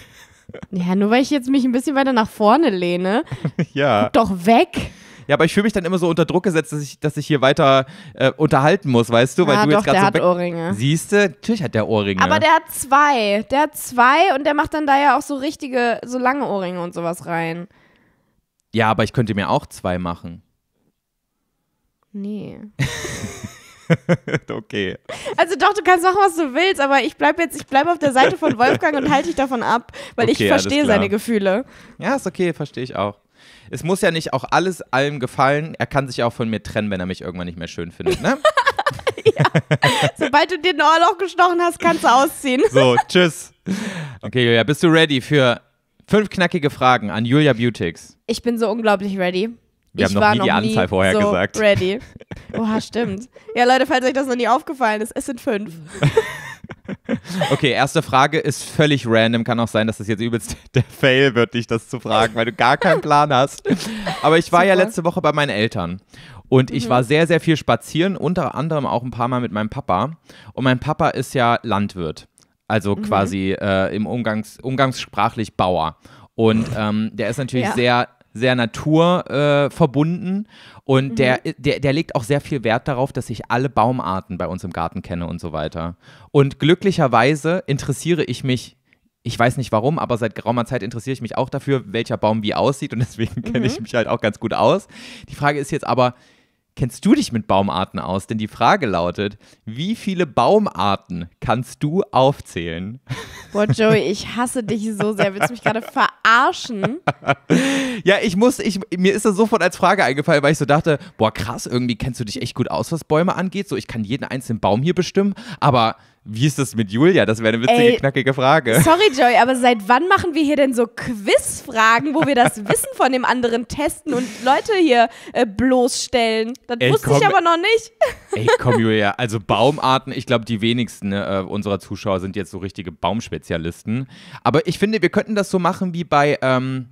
Ja, nur weil ich jetzt mich ein bisschen weiter nach vorne lehne. ja. doch weg. Ja, aber ich fühle mich dann immer so unter Druck gesetzt, dass ich, dass ich hier weiter äh, unterhalten muss, weißt du? Weil ja, du doch, jetzt gerade so Der hat Ohrringe. Siehst du? Natürlich hat der Ohrringe. Aber der hat zwei. Der hat zwei und der macht dann da ja auch so richtige, so lange Ohrringe und sowas rein. Ja, aber ich könnte mir auch zwei machen. Nee. okay. Also doch, du kannst machen, was du willst, aber ich bleibe jetzt, ich bleibe auf der Seite von Wolfgang und halte dich davon ab, weil okay, ich verstehe seine Gefühle. Ja, ist okay, verstehe ich auch. Es muss ja nicht auch alles allem gefallen. Er kann sich auch von mir trennen, wenn er mich irgendwann nicht mehr schön findet, ne? ja. Sobald du dir ein Ohrloch gestochen hast, kannst du ausziehen. so, tschüss. Okay, Julia, bist du ready für fünf knackige Fragen an Julia Butix? Ich bin so unglaublich ready. Wir ich haben noch nie die Anzahl vorher so gesagt. Ready. Oha, stimmt. Ja, Leute, falls euch das noch nie aufgefallen ist, es sind fünf. Okay, erste Frage ist völlig random. Kann auch sein, dass das jetzt übelst der Fail wird, dich das zu fragen, weil du gar keinen Plan hast. Aber ich war Super. ja letzte Woche bei meinen Eltern. Und ich mhm. war sehr, sehr viel spazieren, unter anderem auch ein paar Mal mit meinem Papa. Und mein Papa ist ja Landwirt. Also mhm. quasi äh, im Umgangs, umgangssprachlich Bauer. Und ähm, der ist natürlich ja. sehr sehr naturverbunden. Äh, und mhm. der, der, der legt auch sehr viel Wert darauf, dass ich alle Baumarten bei uns im Garten kenne und so weiter. Und glücklicherweise interessiere ich mich ich weiß nicht warum, aber seit geraumer Zeit interessiere ich mich auch dafür, welcher Baum wie aussieht und deswegen kenne ich mhm. mich halt auch ganz gut aus. Die Frage ist jetzt aber, kennst du dich mit Baumarten aus? Denn die Frage lautet, wie viele Baumarten kannst du aufzählen? Boah, Joey, ich hasse dich so sehr. Willst du mich gerade verarschen? ja, ich muss, ich, mir ist das sofort als Frage eingefallen, weil ich so dachte, boah, krass, irgendwie kennst du dich echt gut aus, was Bäume angeht. So, ich kann jeden einzelnen Baum hier bestimmen, aber wie ist das mit Julia? Das wäre eine witzige, Ey, knackige Frage. Sorry, Joy, aber seit wann machen wir hier denn so Quizfragen, wo wir das Wissen von dem anderen testen und Leute hier äh, bloßstellen? Das Ey, wusste komm, ich aber noch nicht. Ey, komm, Julia, also Baumarten, ich glaube, die wenigsten äh, unserer Zuschauer sind jetzt so richtige Baumspezialisten. Spezialisten. Aber ich finde, wir könnten das so machen wie bei. Ähm,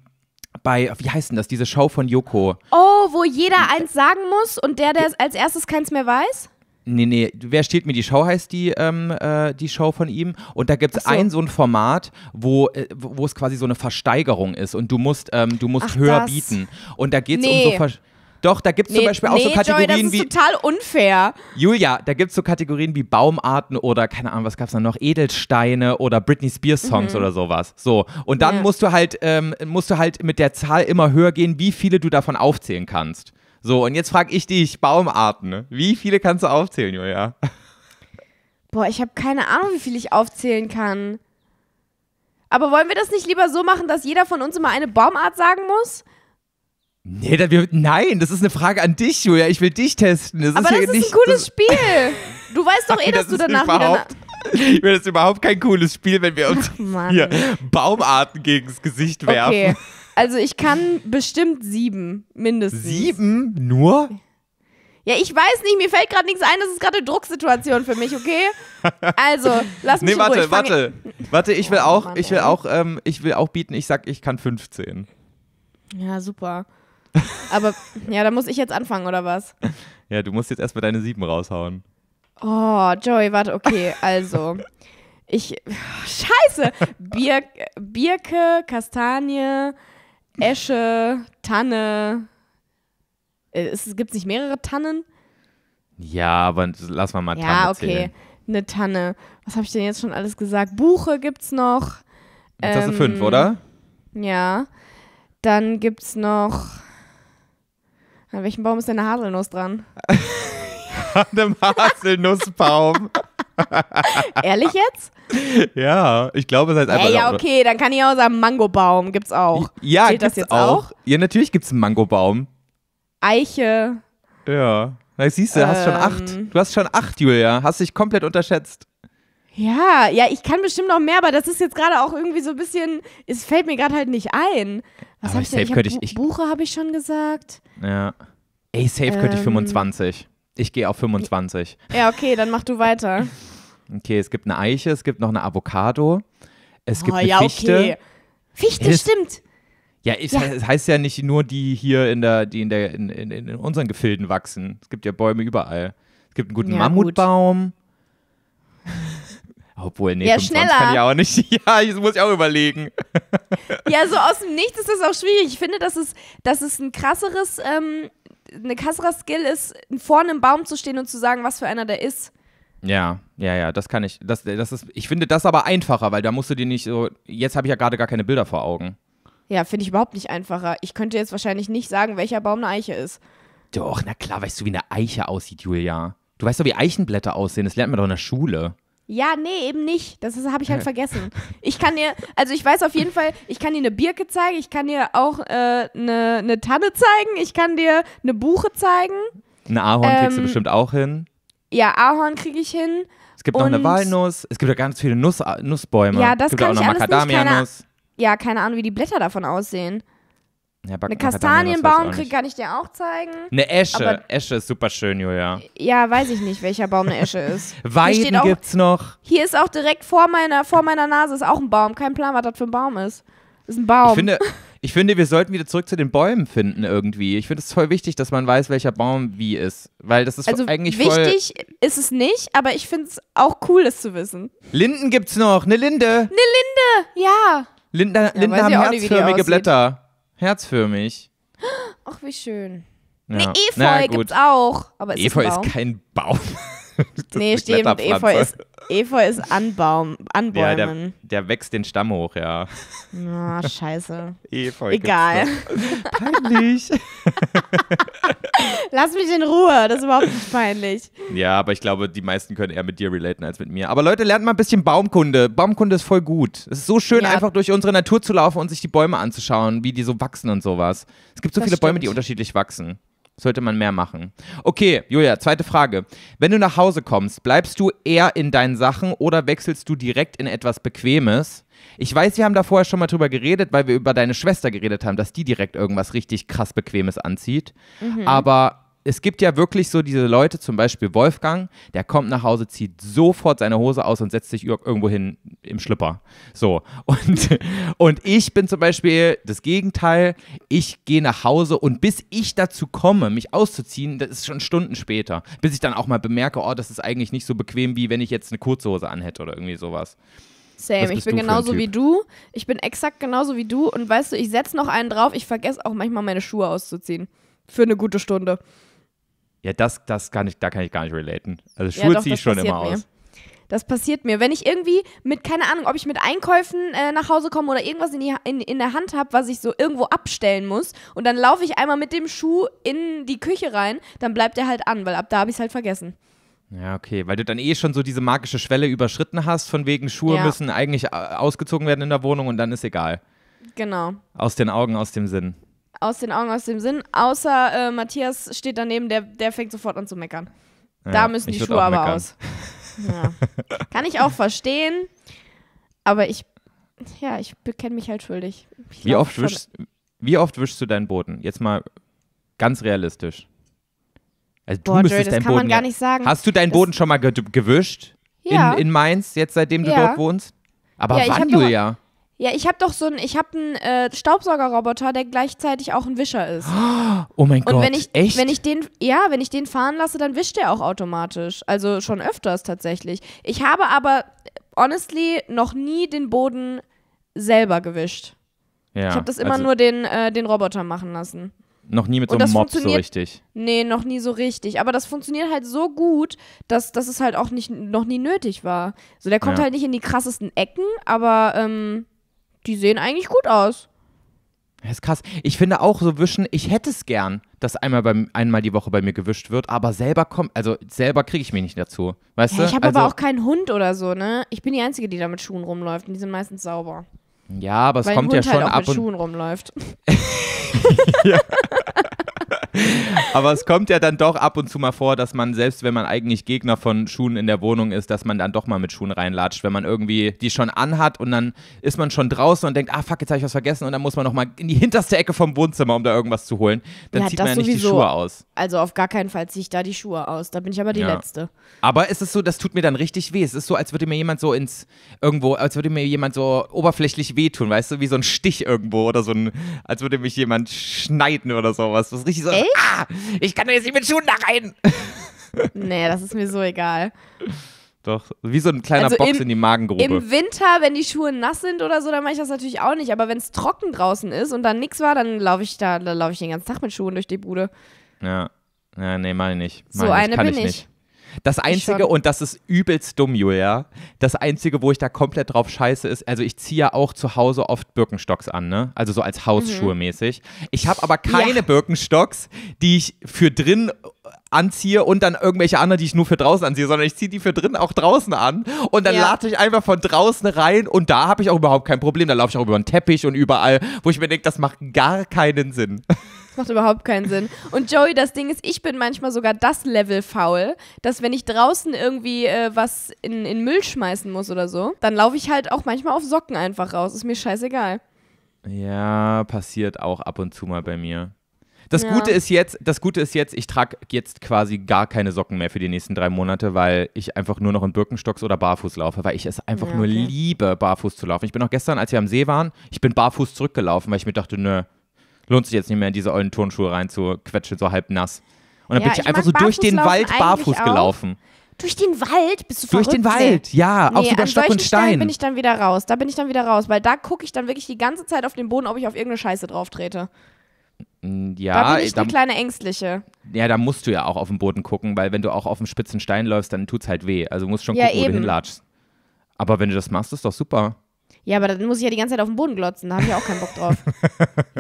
bei, wie heißt denn das, diese Show von Joko? Oh, wo jeder eins sagen muss und der, der als erstes keins mehr weiß? Nee, nee, wer steht mir die Show heißt die, ähm, äh, die Show von ihm. Und da gibt es so. ein so ein Format, wo, äh, wo es quasi so eine Versteigerung ist und du musst, ähm, du musst Ach, höher das. bieten. Und da geht es nee. um so Versteigerungen. Doch, da gibt es nee, zum Beispiel auch nee, so Kategorien Joy, das ist wie. total unfair. Julia, da gibt es so Kategorien wie Baumarten oder, keine Ahnung, was gab es da noch? Edelsteine oder Britney Spears Songs mhm. oder sowas. So. Und dann ja. musst du halt, ähm, musst du halt mit der Zahl immer höher gehen, wie viele du davon aufzählen kannst. So, und jetzt frage ich dich, Baumarten, ne? wie viele kannst du aufzählen, Julia? Boah, ich habe keine Ahnung, wie viel ich aufzählen kann. Aber wollen wir das nicht lieber so machen, dass jeder von uns immer eine Baumart sagen muss? Nee, das, wir, nein, das ist eine Frage an dich, Julia. Ich will dich testen. Das aber ist das ist nicht, ein cooles Spiel. Du weißt doch eh, dass das du danach wieder... Ich will das überhaupt kein cooles Spiel, wenn wir uns Ach, oh hier Baumarten gegen das Gesicht werfen. Okay. Also ich kann bestimmt sieben, mindestens. Sieben? Nur? Ja, ich weiß nicht, mir fällt gerade nichts ein, das ist gerade eine Drucksituation für mich, okay? Also, lass mich Nee, warte, ruhig. warte. Warte, ich will oh auch, ich will auch, ähm, ich will auch bieten, ich sag, ich kann 15. Ja, super. Aber ja, da muss ich jetzt anfangen, oder was? Ja, du musst jetzt erstmal deine sieben raushauen. Oh, Joey, warte, okay, also. Ich. Scheiße! Bir Birke, Kastanie, Esche, Tanne. Äh, es gibt nicht mehrere Tannen? Ja, aber lass mal mal Tanne. Ja, okay. Eine Tanne. Was habe ich denn jetzt schon alles gesagt? Buche gibt's noch. Jetzt ähm, hast du fünf, ähm, oder? Ja. Dann gibt's noch. An welchem Baum ist denn eine Haselnuss dran? An einem Haselnussbaum. Ehrlich jetzt? Ja, ich glaube, es heißt einfach. Äh, ja, okay, dann kann ich auch sagen, Mangobaum gibt's auch. Ja, Zählt gibt's das jetzt auch? auch? Ja, natürlich gibt's einen Mangobaum. Eiche. Ja. Na, siehst du, ähm, hast schon ähm. acht. Du hast schon acht, Julia. Hast dich komplett unterschätzt. Ja, ja, ich kann bestimmt noch mehr, aber das ist jetzt gerade auch irgendwie so ein bisschen, es fällt mir gerade halt nicht ein. Was Aber ich safe ich könnte ich, ich. Buche habe ich schon gesagt. Ja. Ey, safe ähm, könnte ich 25. Ähm. Ich gehe auf 25. Ja, okay, dann mach du weiter. Okay, es gibt eine Eiche, es gibt noch eine Avocado, es oh, gibt eine ja, Fichte. Okay. Fichte, es, stimmt. Ja, es, ja. Heißt, heißt ja nicht nur die hier in der, die in der, in, in, in unseren Gefilden wachsen. Es gibt ja Bäume überall. Es gibt einen guten ja, Mammutbaum. Gut. Obwohl, nee, ja, schneller. kann ich auch nicht. Ja, das muss ich auch überlegen. Ja, so aus dem Nichts ist das auch schwierig. Ich finde, dass es, dass es ein krasseres, ähm, eine krasserer Skill ist, vor einem Baum zu stehen und zu sagen, was für einer der ist. Ja, ja, ja, das kann ich. Das, das ist, ich finde das aber einfacher, weil da musst du dir nicht so. Jetzt habe ich ja gerade gar keine Bilder vor Augen. Ja, finde ich überhaupt nicht einfacher. Ich könnte jetzt wahrscheinlich nicht sagen, welcher Baum eine Eiche ist. Doch, na klar, weißt du, wie eine Eiche aussieht, Julia. Du weißt doch, wie Eichenblätter aussehen. Das lernt man doch in der Schule. Ja, nee, eben nicht. Das habe ich halt vergessen. Ich kann dir, also ich weiß auf jeden Fall, ich kann dir eine Birke zeigen, ich kann dir auch äh, eine, eine Tanne zeigen, ich kann dir eine Buche zeigen. Eine Ahorn kriegst du bestimmt auch hin. Ja, Ahorn kriege ich hin. Es gibt noch eine Walnuss. Es gibt ja ganz viele Nuss, Nussbäume. Ja, das es gibt kann auch ich noch alles nicht, keine- Ja, keine Ahnung, wie die Blätter davon aussehen. Ja, Eine Kastanienbaum krieg, kann ich dir auch zeigen. Eine Esche. Esche ist super schön, Julia. Ja, weiß ich nicht, welcher Baum eine Esche ist. Weiden auch, gibt's noch. Hier ist auch direkt vor meiner, vor meiner Nase ist auch ein Baum. Kein Plan, was das für ein Baum ist. Ist ein Baum. Ich finde, ich finde, wir sollten wieder zurück zu den Bäumen finden irgendwie. Ich finde es voll wichtig, dass man weiß, welcher Baum wie ist. Weil das ist also eigentlich wichtig voll ist es nicht, aber ich finde es auch cool, es zu wissen. Linden gibt's noch. Eine Linde. Eine Linde, ja. Linden, ja, Linden haben herzförmige Blätter. Herzförmig. Ach, wie schön. Ja. Eine Efeu naja, gibt's auch. Aber ist Efeu ist kein Baum. nee, stimmt. Efeu ist Efeu ist Anbaum, Anbäumen. Ja, der, der, wächst den Stamm hoch, ja. oh, scheiße. Efeu. Egal. Peinlich. Lass mich in Ruhe, das ist überhaupt nicht peinlich. Ja, aber ich glaube, die meisten können eher mit dir relaten als mit mir. Aber Leute, lernt mal ein bisschen Baumkunde. Baumkunde ist voll gut. Es ist so schön, ja. einfach durch unsere Natur zu laufen und sich die Bäume anzuschauen, wie die so wachsen und sowas. Es gibt so das viele stimmt. Bäume, die unterschiedlich wachsen. Sollte man mehr machen. Okay, Julia, zweite Frage. Wenn du nach Hause kommst, bleibst du eher in deinen Sachen oder wechselst du direkt in etwas Bequemes? Ich weiß, wir haben da vorher schon mal drüber geredet, weil wir über deine Schwester geredet haben, dass die direkt irgendwas richtig krass Bequemes anzieht. Mhm. Aber es gibt ja wirklich so diese Leute, zum Beispiel Wolfgang, der kommt nach Hause, zieht sofort seine Hose aus und setzt sich irgendwo hin im Schlipper. So. Und, und ich bin zum Beispiel das Gegenteil. Ich gehe nach Hause und bis ich dazu komme, mich auszuziehen, das ist schon Stunden später. Bis ich dann auch mal bemerke, oh, das ist eigentlich nicht so bequem, wie wenn ich jetzt eine kurze Hose anhätte oder irgendwie sowas. Same, ich bin genauso wie du. Ich bin exakt genauso wie du. Und weißt du, ich setze noch einen drauf. Ich vergesse auch manchmal meine Schuhe auszuziehen. Für eine gute Stunde. Ja, das, das kann ich, da kann ich gar nicht relaten. Also Schuhe ja, ziehe ich schon immer mir. aus. Das passiert mir. Wenn ich irgendwie mit, keine Ahnung, ob ich mit Einkäufen äh, nach Hause komme oder irgendwas in, die, in, in der Hand habe, was ich so irgendwo abstellen muss, und dann laufe ich einmal mit dem Schuh in die Küche rein, dann bleibt der halt an, weil ab da habe ich es halt vergessen. Ja, okay, weil du dann eh schon so diese magische Schwelle überschritten hast, von wegen Schuhe ja. müssen eigentlich äh, ausgezogen werden in der Wohnung und dann ist egal. Genau. Aus den Augen, aus dem Sinn. Aus den Augen, aus dem Sinn. Außer äh, Matthias steht daneben, der, der fängt sofort an zu meckern. Ja, da müssen die Schuhe aber aus. Ja. Kann ich auch verstehen, aber ich, ja, ich bekenne mich halt schuldig. wie oft, wischst, wie oft wischst du deinen Boden? Jetzt mal ganz realistisch. Also du Boah, müsstest Joy, das kann Boden man gar nicht sagen. Hast du deinen das Boden schon mal ge gewischt? Ja. In, in Mainz, jetzt seitdem du ja. dort wohnst? Aber ja, wann, Julia? Ja, ich habe doch so einen, ich habe einen äh, Staubsaugerroboter, der gleichzeitig auch ein Wischer ist. Oh mein Gott, und wenn ich, echt? Wenn ich den, ja, wenn ich den fahren lasse, dann wischt der auch automatisch. Also schon öfters tatsächlich. Ich habe aber, honestly, noch nie den Boden selber gewischt. Ja, ich habe das immer also nur den, äh, den Roboter machen lassen. Noch nie mit so einem Mob so richtig. Nee, noch nie so richtig. Aber das funktioniert halt so gut, dass, dass es halt auch nicht, noch nie nötig war. So, der kommt ja. halt nicht in die krassesten Ecken, aber ähm, die sehen eigentlich gut aus. Das ist krass. Ich finde auch so wischen, ich hätte es gern, dass einmal, beim, einmal die Woche bei mir gewischt wird, aber selber kommt, also selber kriege ich mich nicht dazu. Weißt ja, du? Ich habe also, aber auch keinen Hund oder so, ne? Ich bin die Einzige, die da mit Schuhen rumläuft und die sind meistens sauber. Ja, aber es Weil kommt ja halt schon halt ab. Mit und Schuhen rumläuft. ja. Aber es kommt ja dann doch ab und zu mal vor, dass man, selbst wenn man eigentlich Gegner von Schuhen in der Wohnung ist, dass man dann doch mal mit Schuhen reinlatscht, wenn man irgendwie die schon anhat und dann ist man schon draußen und denkt, ah fuck, jetzt habe ich was vergessen und dann muss man nochmal in die hinterste Ecke vom Wohnzimmer, um da irgendwas zu holen. Dann ja, zieht man ja nicht sowieso. die Schuhe aus. Also auf gar keinen Fall ziehe ich da die Schuhe aus. Da bin ich aber die ja. Letzte. Aber es ist so, das tut mir dann richtig weh. Es ist so, als würde mir jemand so ins, irgendwo, als würde mir jemand so oberflächlich wehtun, weißt du, wie so ein Stich irgendwo oder so ein, als würde mich jemand schneiden oder sowas. Das ist richtig so. Echt? Echt? Ah, ich kann doch jetzt nicht mit Schuhen da rein. nee, das ist mir so egal. Doch, wie so ein kleiner also Box im, in die Magengrube. Im Winter, wenn die Schuhe nass sind oder so, dann mache ich das natürlich auch nicht. Aber wenn es trocken draußen ist und dann nichts war, dann laufe ich da, laufe ich den ganzen Tag mit Schuhen durch die Bude. Ja. Ja, nee, meine ich nicht. Mach so ich. eine kann bin ich. Nicht. Das Einzige, und das ist übelst dumm, Julia, das Einzige, wo ich da komplett drauf scheiße, ist, also ich ziehe ja auch zu Hause oft Birkenstocks an, ne? Also so als Hausschuhe mhm. mäßig. Ich habe aber keine ja. Birkenstocks, die ich für drin anziehe und dann irgendwelche anderen, die ich nur für draußen anziehe, sondern ich ziehe die für drin auch draußen an und dann ja. lade ich einfach von draußen rein und da habe ich auch überhaupt kein Problem. Da laufe ich auch über den Teppich und überall, wo ich mir denke, das macht gar keinen Sinn. Das macht überhaupt keinen Sinn. Und Joey, das Ding ist, ich bin manchmal sogar das Level faul, dass wenn ich draußen irgendwie äh, was in, in Müll schmeißen muss oder so, dann laufe ich halt auch manchmal auf Socken einfach raus. Ist mir scheißegal. Ja, passiert auch ab und zu mal bei mir. Das ja. Gute ist jetzt, das Gute ist jetzt, ich trage jetzt quasi gar keine Socken mehr für die nächsten drei Monate, weil ich einfach nur noch in Birkenstocks oder barfuß laufe, weil ich es einfach ja, okay. nur liebe, barfuß zu laufen. Ich bin auch gestern, als wir am See waren, ich bin barfuß zurückgelaufen, weil ich mir dachte, nö, lohnt sich jetzt nicht mehr, in diese ollen Turnschuhe reinzuquetschen, so halb nass. Und dann ja, bin ich, ich einfach so durch den Wald barfuß gelaufen. Durch den Wald? Bist du verrückt? Durch den Wald, ja. Nee, auch über Stock und Stein. Da bin ich dann wieder raus. Da bin ich dann wieder raus, weil da gucke ich dann wirklich die ganze Zeit auf den Boden, ob ich auf irgendeine Scheiße drauf trete. Mm, ja, da bin ich eine kleine Ängstliche. Ja, da musst du ja auch auf den Boden gucken, weil wenn du auch auf dem spitzen Stein läufst, dann tut's halt weh. Also musst schon gucken, ja, wo du hinlatschst. Aber wenn du das machst, ist doch super. Ja, aber dann muss ich ja die ganze Zeit auf den Boden glotzen. Da habe ich auch keinen Bock drauf.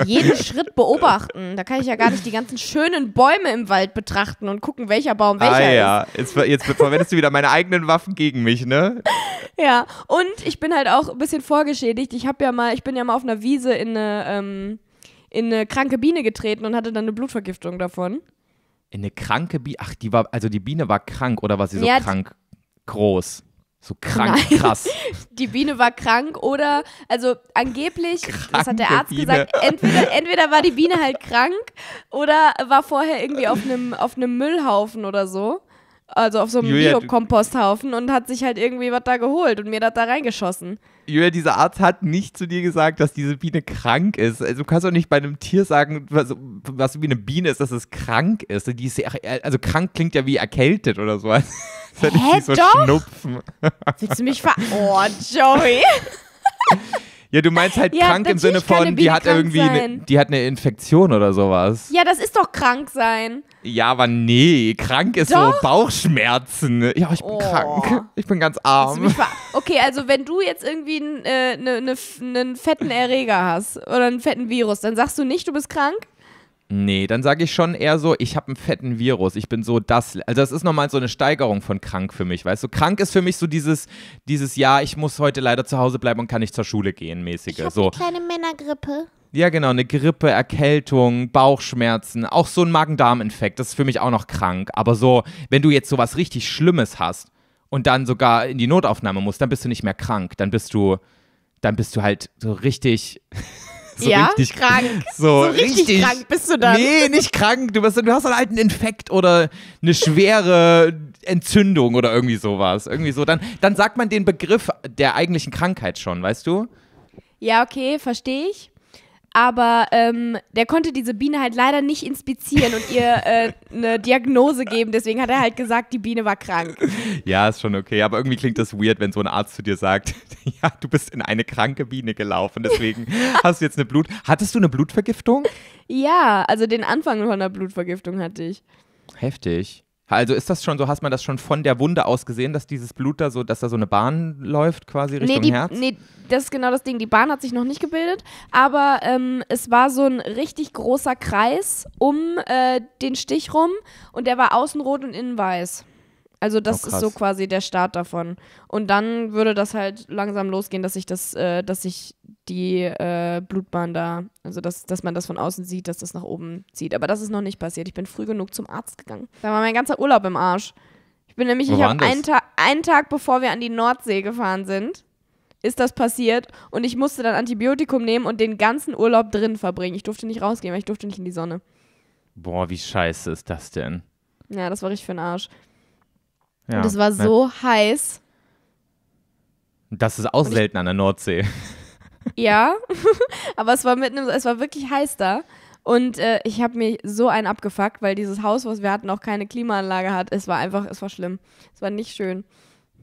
Jeden Schritt beobachten. Da kann ich ja gar nicht die ganzen schönen Bäume im Wald betrachten und gucken, welcher Baum welcher ah, ja. Jetzt, jetzt verwendest du wieder meine eigenen Waffen gegen mich, ne? Ja, und ich bin halt auch ein bisschen vorgeschädigt. Ich habe ja mal, ich bin ja mal auf einer Wiese in eine, ähm, in eine kranke Biene getreten und hatte dann eine Blutvergiftung davon. In eine kranke Biene? Ach, die war, also die Biene war krank oder war sie so ja, krank groß? So krank, Nein. krass. Die Biene war krank oder, also angeblich, Kranke das hat der Arzt Biene. gesagt, entweder, entweder war die Biene halt krank oder war vorher irgendwie auf einem, auf einem Müllhaufen oder so also auf so einem Biokomposthaufen und hat sich halt irgendwie was da geholt und mir das da reingeschossen. Julia, dieser Arzt hat nicht zu dir gesagt, dass diese Biene krank ist. Also du kannst doch nicht bei einem Tier sagen, was, was wie eine Biene ist, dass es krank ist. Die ist ja, also krank klingt ja wie erkältet oder so. Als hätte ich so doch? Schnupfen. Willst du mich ver... Oh, Joey. Ja, du meinst halt ja, krank im Sinne von, die hat irgendwie, ne, die hat eine Infektion oder sowas. Ja, das ist doch krank sein. Ja, aber nee, krank ist doch? so Bauchschmerzen. Ja, ich bin oh. krank. Ich bin ganz arm. Okay, also wenn du jetzt irgendwie einen äh, ne, ne, fetten Erreger hast oder einen fetten Virus, dann sagst du nicht, du bist krank? Nee, dann sage ich schon eher so, ich habe einen fetten Virus, ich bin so das. Also das ist nochmal so eine Steigerung von krank für mich, weißt du? Krank ist für mich so dieses, dieses Ja, ich muss heute leider zu Hause bleiben und kann nicht zur Schule gehen, mäßige. Ich hab so. eine kleine Männergrippe. Ja, genau, eine Grippe, Erkältung, Bauchschmerzen, auch so ein Magen-Darm-Infekt, das ist für mich auch noch krank. Aber so, wenn du jetzt sowas richtig Schlimmes hast und dann sogar in die Notaufnahme musst, dann bist du nicht mehr krank, dann bist du, dann bist du halt so richtig... So ja, richtig krank. So, so richtig, richtig, krank bist du dann. Nee, nicht krank. Du, bist, du hast einen alten Infekt oder eine schwere Entzündung oder irgendwie sowas. Irgendwie so. Dann, dann sagt man den Begriff der eigentlichen Krankheit schon, weißt du? Ja, okay, verstehe ich aber ähm, der konnte diese Biene halt leider nicht inspizieren und ihr äh, eine Diagnose geben. Deswegen hat er halt gesagt, die Biene war krank. Ja, ist schon okay. Aber irgendwie klingt das weird, wenn so ein Arzt zu dir sagt, ja, du bist in eine kranke Biene gelaufen. Deswegen hast du jetzt eine Blut. Hattest du eine Blutvergiftung? Ja, also den Anfang von der Blutvergiftung hatte ich. Heftig. Also ist das schon so, hast man das schon von der Wunde aus gesehen, dass dieses Blut da so, dass da so eine Bahn läuft quasi Richtung nee, die, Herz? Nee, das ist genau das Ding. Die Bahn hat sich noch nicht gebildet, aber ähm, es war so ein richtig großer Kreis um äh, den Stich rum und der war außen rot und innen weiß. Also das oh, ist so quasi der Start davon. Und dann würde das halt langsam losgehen, dass sich das, äh, dass sich die äh, Blutbahn da, also dass, dass man das von außen sieht, dass das nach oben zieht. Aber das ist noch nicht passiert. Ich bin früh genug zum Arzt gegangen. Da war mein ganzer Urlaub im Arsch. Ich bin nämlich, Wo ich habe einen, Ta einen Tag, bevor wir an die Nordsee gefahren sind, ist das passiert und ich musste dann Antibiotikum nehmen und den ganzen Urlaub drin verbringen. Ich durfte nicht rausgehen, weil ich durfte nicht in die Sonne. Boah, wie scheiße ist das denn? Ja, das war richtig für den Arsch. Ja, und es war so heiß. Das ist auch selten an der Nordsee ja, aber es war mitten im, es war wirklich heiß da. Und äh, ich habe mir so einen abgefuckt, weil dieses Haus, was wir hatten, auch keine Klimaanlage hat. Es war einfach, es war schlimm. Es war nicht schön.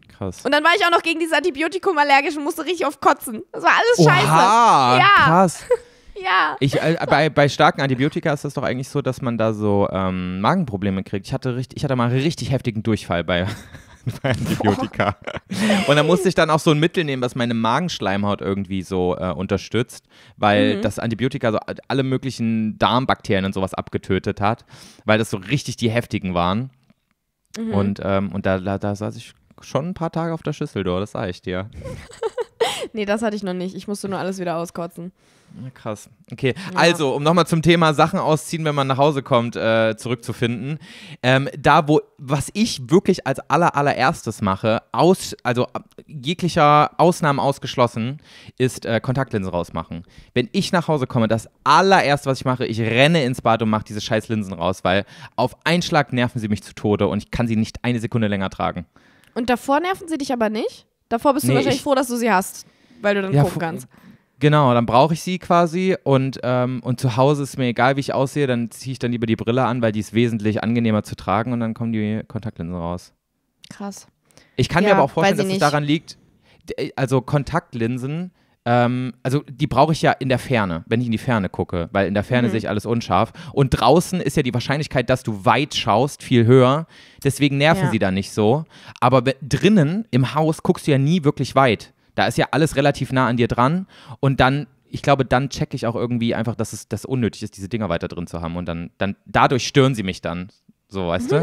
Krass. Und dann war ich auch noch gegen dieses Antibiotikum allergisch und musste richtig auf kotzen. Das war alles Oha, scheiße. Ja. Krass. ja. Ich, äh, bei, bei starken Antibiotika ist das doch eigentlich so, dass man da so ähm, Magenprobleme kriegt. Ich hatte, richtig, ich hatte mal einen richtig heftigen Durchfall bei, bei Antibiotika. Und da musste ich dann auch so ein Mittel nehmen, was meine Magenschleimhaut irgendwie so äh, unterstützt, weil mhm. das Antibiotika so alle möglichen Darmbakterien und sowas abgetötet hat, weil das so richtig die heftigen waren. Mhm. Und, ähm, und da, da, da saß ich schon ein paar Tage auf der Schüssel, du, das sage ich dir. nee, das hatte ich noch nicht. Ich musste nur alles wieder auskotzen. Krass. Okay, ja. also, um nochmal zum Thema Sachen ausziehen, wenn man nach Hause kommt, äh, zurückzufinden. Ähm, da, wo, was ich wirklich als aller, allererstes mache, aus, also jeglicher Ausnahmen ausgeschlossen, ist äh, Kontaktlinsen rausmachen. Wenn ich nach Hause komme, das allererste, was ich mache, ich renne ins Bad und mache diese scheiß Linsen raus, weil auf einen Schlag nerven sie mich zu Tode und ich kann sie nicht eine Sekunde länger tragen. Und davor nerven sie dich aber nicht? Davor bist du nee, wahrscheinlich froh, dass du sie hast, weil du dann ja, gucken kannst. Genau, dann brauche ich sie quasi und, ähm, und zu Hause ist mir egal, wie ich aussehe, dann ziehe ich dann lieber die Brille an, weil die ist wesentlich angenehmer zu tragen und dann kommen die Kontaktlinsen raus. Krass. Ich kann ja, mir aber auch vorstellen, dass nicht. es daran liegt, äh, also Kontaktlinsen, ähm, also die brauche ich ja in der Ferne, wenn ich in die Ferne gucke, weil in der Ferne mhm. sehe ich alles unscharf. Und draußen ist ja die Wahrscheinlichkeit, dass du weit schaust, viel höher. Deswegen nerven ja. sie da nicht so. Aber drinnen im Haus guckst du ja nie wirklich weit. Da ist ja alles relativ nah an dir dran und dann ich glaube, dann checke ich auch irgendwie einfach, dass es das unnötig ist, diese Dinger weiter drin zu haben. Und dann, dann dadurch stören sie mich dann. So, weißt du?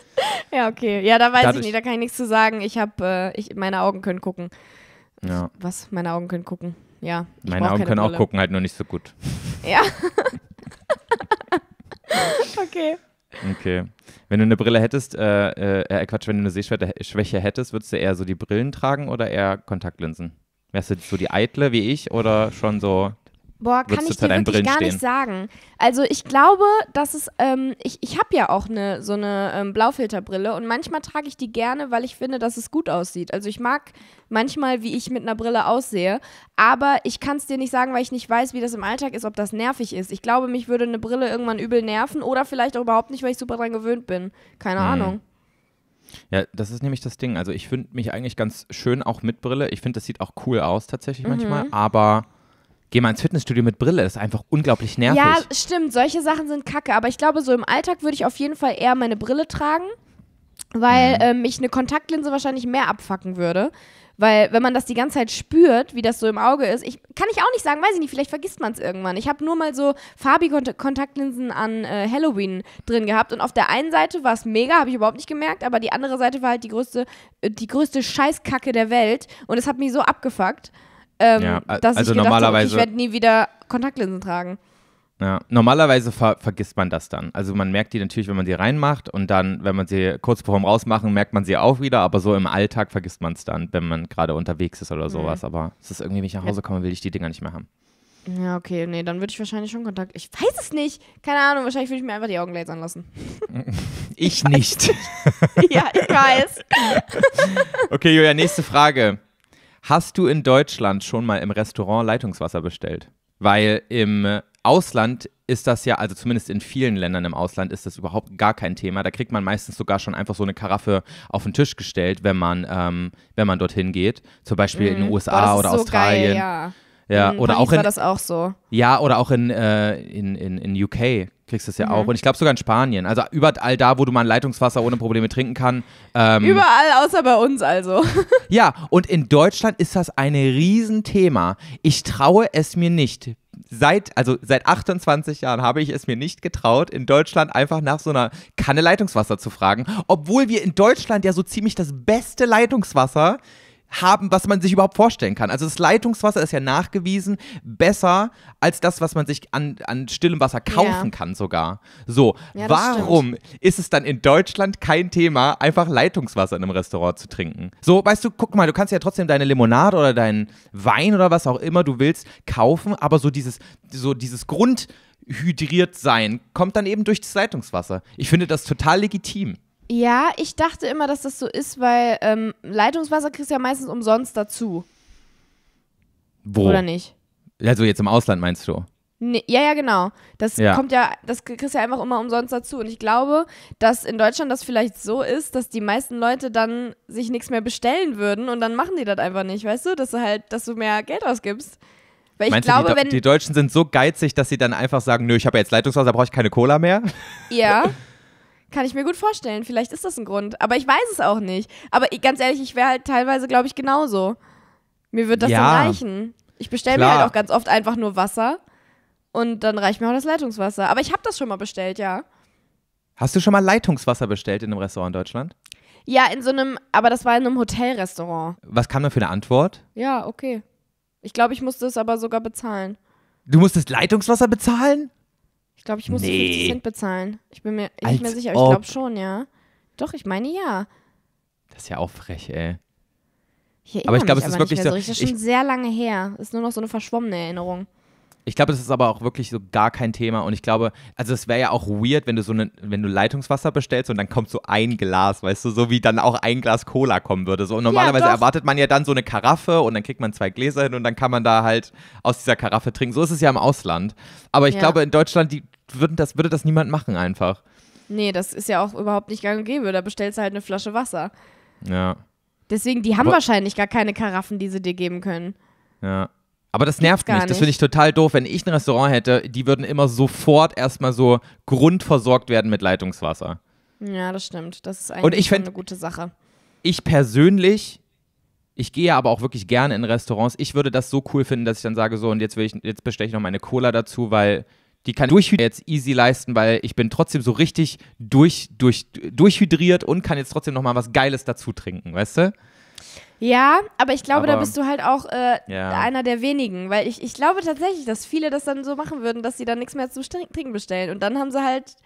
ja, okay. Ja, da weiß dadurch ich nicht, da kann ich nichts zu sagen. Ich habe, äh, meine Augen können gucken. Ja. Was? Meine Augen können gucken. Ja. meine Augen können Brille. auch gucken, halt nur nicht so gut. Ja. okay. Okay. Wenn du eine Brille hättest, äh, äh, äh Quatsch, wenn du eine Sehschwäche hättest, würdest du eher so die Brillen tragen oder eher Kontaktlinsen? Wärst du so die Eitle wie ich oder schon so Boah, kann ich dir wirklich gar nicht sagen. Also ich glaube, dass es, ähm, ich, ich habe ja auch eine, so eine ähm, Blaufilterbrille und manchmal trage ich die gerne, weil ich finde, dass es gut aussieht. Also ich mag manchmal, wie ich mit einer Brille aussehe, aber ich kann es dir nicht sagen, weil ich nicht weiß, wie das im Alltag ist, ob das nervig ist. Ich glaube, mich würde eine Brille irgendwann übel nerven oder vielleicht auch überhaupt nicht, weil ich super dran gewöhnt bin. Keine hm. Ahnung. Ja, das ist nämlich das Ding. Also ich finde mich eigentlich ganz schön auch mit Brille. Ich finde, das sieht auch cool aus tatsächlich mhm. manchmal, aber geh mal ins Fitnessstudio mit Brille, ist einfach unglaublich nervig. Ja, stimmt, solche Sachen sind kacke, aber ich glaube, so im Alltag würde ich auf jeden Fall eher meine Brille tragen, weil mhm. äh, mich eine Kontaktlinse wahrscheinlich mehr abfacken würde. Weil wenn man das die ganze Zeit spürt, wie das so im Auge ist, ich, kann ich auch nicht sagen, weiß ich nicht, vielleicht vergisst man es irgendwann. Ich habe nur mal so Fabi-Kontaktlinsen an äh, Halloween drin gehabt und auf der einen Seite war es mega, habe ich überhaupt nicht gemerkt, aber die andere Seite war halt die größte, äh, die größte Scheißkacke der Welt und es hat mich so abgefuckt ähm, ja, dass also ich gedacht habe, ich werde nie wieder Kontaktlinsen tragen. Ja, normalerweise ver vergisst man das dann. Also man merkt die natürlich, wenn man sie reinmacht und dann, wenn man sie kurz vor dem Rausmachen, merkt man sie auch wieder, aber so im Alltag vergisst man es dann, wenn man gerade unterwegs ist oder mhm. sowas. Mhm. Aber es ist irgendwie, wenn ich nach Hause komme, will ich die Dinger nicht mehr haben. Ja, okay, nee, dann würde ich wahrscheinlich schon Kontakt. Ich weiß es nicht. Keine Ahnung, wahrscheinlich würde ich mir einfach die Augen lasern lassen. ich, ich nicht. nicht. ja, ich weiß. okay, Julia, nächste Frage. Hast du in Deutschland schon mal im Restaurant Leitungswasser bestellt? Weil im Ausland ist das ja, also zumindest in vielen Ländern im Ausland, ist das überhaupt gar kein Thema. Da kriegt man meistens sogar schon einfach so eine Karaffe auf den Tisch gestellt, wenn man, ähm, wenn man dorthin geht. Zum Beispiel mm, in den mhm. USA boah, oder so Australien. Geil, ja. ja mm, oder Paris auch in, war das auch so. Ja, oder auch in, äh, in, in, in UK kriegst du es ja mhm. auch. Und ich glaube sogar in Spanien. Also überall da, wo du mal Leitungswasser ohne Probleme trinken kann. Ähm, überall außer bei uns also. ja, und in Deutschland ist das ein Riesenthema. Ich traue es mir nicht. Seit, also seit 28 Jahren habe ich es mir nicht getraut, in Deutschland einfach nach so einer Kanne Leitungswasser zu fragen, obwohl wir in Deutschland ja so ziemlich das beste Leitungswasser äh, haben, was man sich überhaupt vorstellen kann. Also das Leitungswasser ist ja nachgewiesen besser als das, was man sich an, an stillem Wasser kaufen ja. kann sogar. So, ja, warum stimmt. ist es dann in Deutschland kein Thema, einfach Leitungswasser in einem Restaurant zu trinken? So, weißt du, guck mal, du kannst ja trotzdem deine Limonade oder deinen Wein oder was auch immer du willst kaufen, aber so dieses, so dieses Grundhydriert sein kommt dann eben durch das Leitungswasser. Ich finde das total legitim. Ja, ich dachte immer, dass das so ist, weil ähm, Leitungswasser kriegst du ja meistens umsonst dazu. Wo? Oder nicht? Also jetzt im Ausland meinst du? Nee, ja, ja, genau. Das ja. kommt ja, das kriegst ja einfach immer umsonst dazu. Und ich glaube, dass in Deutschland das vielleicht so ist, dass die meisten Leute dann sich nichts mehr bestellen würden und dann machen die das einfach nicht, weißt du? Dass du halt, dass du mehr Geld ausgibst. Weil ich Meinst glaube, du, die, wenn die Deutschen sind so geizig, dass sie dann einfach sagen, nö, ich habe ja jetzt Leitungswasser, brauche ich keine Cola mehr? Ja. Kann ich mir gut vorstellen. Vielleicht ist das ein Grund. Aber ich weiß es auch nicht. Aber ganz ehrlich, ich wäre halt teilweise, glaube ich, genauso. Mir wird das ja. dann reichen. Ich bestelle mir halt auch ganz oft einfach nur Wasser und dann reicht mir auch das Leitungswasser. Aber ich habe das schon mal bestellt, ja. Hast du schon mal Leitungswasser bestellt in einem Restaurant in Deutschland? Ja, in so einem, aber das war in einem Hotelrestaurant. Was kam da für eine Antwort? Ja, okay. Ich glaube, ich musste es aber sogar bezahlen. Du musstest Leitungswasser bezahlen? Ich glaube, ich muss nee. 50 Cent bezahlen. Ich bin mir nicht mehr sicher, aber ich glaube schon, ja. Doch, ich meine ja. Das ist ja auch frech, ey. Ich aber ich glaube, es ist wirklich so. so. Das ist schon ich, sehr lange her. Ist nur noch so eine verschwommene Erinnerung. Ich glaube, das ist aber auch wirklich so gar kein Thema. Und ich glaube, also es wäre ja auch weird, wenn du so ne, wenn du Leitungswasser bestellst und dann kommt so ein Glas, weißt du, so wie dann auch ein Glas Cola kommen würde. So, und normalerweise ja, erwartet man ja dann so eine Karaffe und dann kriegt man zwei Gläser hin und dann kann man da halt aus dieser Karaffe trinken. So ist es ja im Ausland. Aber ich ja. glaube, in Deutschland die, würden das, würde das niemand machen einfach. Nee, das ist ja auch überhaupt nicht gang und gäbe. Da bestellst du halt eine Flasche Wasser. Ja. Deswegen, die haben aber wahrscheinlich gar keine Karaffen, die sie dir geben können. Ja. Aber das nervt mich. Nicht. Das finde ich total doof. Wenn ich ein Restaurant hätte, die würden immer sofort erstmal so grundversorgt werden mit Leitungswasser. Ja, das stimmt. Das ist eigentlich eine gute Sache. Ich persönlich, ich gehe aber auch wirklich gerne in Restaurants. Ich würde das so cool finden, dass ich dann sage, so und jetzt, will ich, jetzt bestelle ich noch meine Cola dazu, weil die kann ich jetzt easy leisten, weil ich bin trotzdem so richtig durch, durch, durchhydriert und kann jetzt trotzdem noch mal was Geiles dazu trinken, weißt du? Ja, aber ich glaube, aber, da bist du halt auch äh, ja. einer der wenigen, weil ich, ich glaube tatsächlich, dass viele das dann so machen würden, dass sie dann nichts mehr zum Trinken bestellen und dann haben sie halt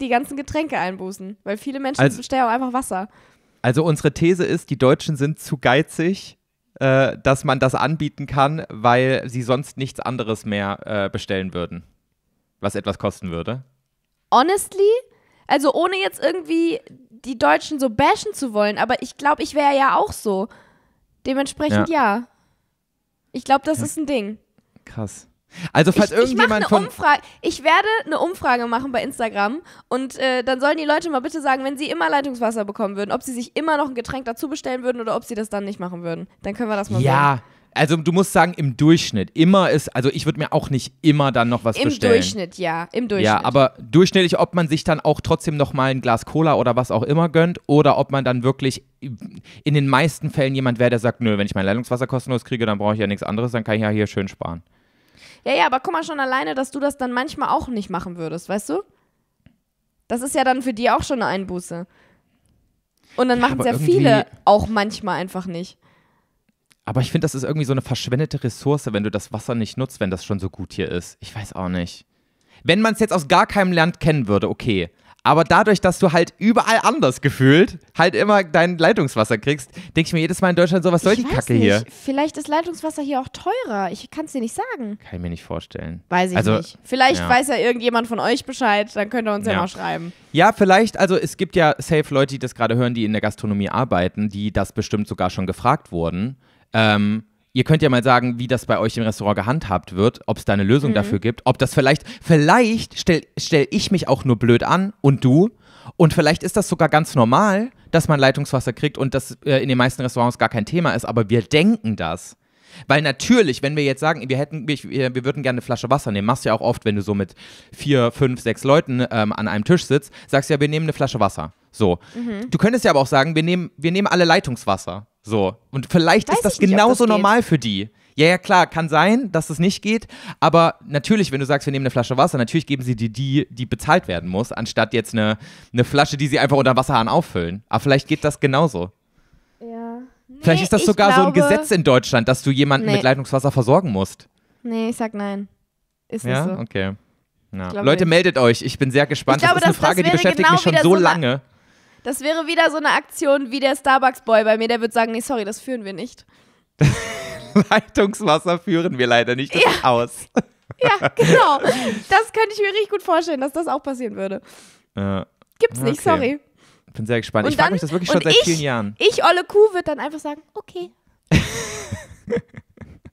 die ganzen Getränke einbußen, weil viele Menschen also, bestellen auch einfach Wasser. Also unsere These ist, die Deutschen sind zu geizig, äh, dass man das anbieten kann, weil sie sonst nichts anderes mehr äh, bestellen würden, was etwas kosten würde. Honestly, also ohne jetzt irgendwie die Deutschen so bashen zu wollen, aber ich glaube, ich wäre ja auch so. Dementsprechend ja. ja. Ich glaube, das ja. ist ein Ding. Krass. Also falls ich, irgendjemand ich eine Umfrage. Ich werde eine Umfrage machen bei Instagram und äh, dann sollen die Leute mal bitte sagen, wenn sie immer Leitungswasser bekommen würden, ob sie sich immer noch ein Getränk dazu bestellen würden oder ob sie das dann nicht machen würden. Dann können wir das mal. Ja. Sehen. Also du musst sagen, im Durchschnitt. Immer ist, also ich würde mir auch nicht immer dann noch was Im bestellen. Im Durchschnitt, ja. Im Durchschnitt. Ja, aber durchschnittlich, ob man sich dann auch trotzdem nochmal ein Glas Cola oder was auch immer gönnt oder ob man dann wirklich in den meisten Fällen jemand wäre, der sagt, nö, wenn ich mein Leitungswasser kostenlos kriege, dann brauche ich ja nichts anderes, dann kann ich ja hier schön sparen. Ja, ja, aber guck mal schon alleine, dass du das dann manchmal auch nicht machen würdest, weißt du? Das ist ja dann für die auch schon eine Einbuße. Und dann ja, machen es ja viele auch manchmal einfach nicht. Aber ich finde, das ist irgendwie so eine verschwendete Ressource, wenn du das Wasser nicht nutzt, wenn das schon so gut hier ist. Ich weiß auch nicht. Wenn man es jetzt aus gar keinem Land kennen würde, okay. Aber dadurch, dass du halt überall anders gefühlt halt immer dein Leitungswasser kriegst, denke ich mir jedes Mal in Deutschland so, was soll ich die Kacke nicht. hier? Vielleicht ist Leitungswasser hier auch teurer. Ich kann es dir nicht sagen. Kann ich mir nicht vorstellen. Weiß ich also, nicht. Vielleicht ja. weiß ja irgendjemand von euch Bescheid, dann könnt ihr uns ja. ja mal schreiben. Ja, vielleicht, also es gibt ja safe Leute, die das gerade hören, die in der Gastronomie arbeiten, die das bestimmt sogar schon gefragt wurden. Ähm, ihr könnt ja mal sagen, wie das bei euch im Restaurant gehandhabt wird, ob es da eine Lösung mhm. dafür gibt, ob das vielleicht, vielleicht stelle stell ich mich auch nur blöd an und du. Und vielleicht ist das sogar ganz normal, dass man Leitungswasser kriegt und das äh, in den meisten Restaurants gar kein Thema ist, aber wir denken das. Weil natürlich, wenn wir jetzt sagen, wir hätten, wir, wir würden gerne eine Flasche Wasser nehmen, machst du ja auch oft, wenn du so mit vier, fünf, sechs Leuten ähm, an einem Tisch sitzt, sagst du ja, wir nehmen eine Flasche Wasser. So. Mhm. Du könntest ja aber auch sagen, wir nehmen, wir nehmen alle Leitungswasser. So. Und vielleicht Weiß ist das nicht, genauso das normal für die. Ja, ja, klar, kann sein, dass es nicht geht. Aber natürlich, wenn du sagst, wir nehmen eine Flasche Wasser, natürlich geben sie dir die, die bezahlt werden muss, anstatt jetzt eine, eine Flasche, die sie einfach unter Wasserhahn auffüllen. Aber vielleicht geht das genauso. Ja. Vielleicht ist das sogar glaube, so ein Gesetz in Deutschland, dass du jemanden nee. mit Leitungswasser versorgen musst. Nee, ich sag nein. Ist ja? nicht so. Okay. Ja. Leute, meldet euch. Ich bin sehr gespannt. Ich glaube, das ist eine das, Frage, das die beschäftigt genau mich schon so lange. Das wäre wieder so eine Aktion wie der Starbucks-Boy bei mir, der würde sagen, nee, sorry, das führen wir nicht. Leitungswasser führen wir leider nicht, das ja. aus. ja, genau. Das könnte ich mir richtig gut vorstellen, dass das auch passieren würde. Äh, Gibt's nicht, okay. sorry. Bin sehr gespannt. Und ich frage mich das wirklich schon seit ich, vielen Jahren. Ich, Olle Kuh, würde dann einfach sagen, okay.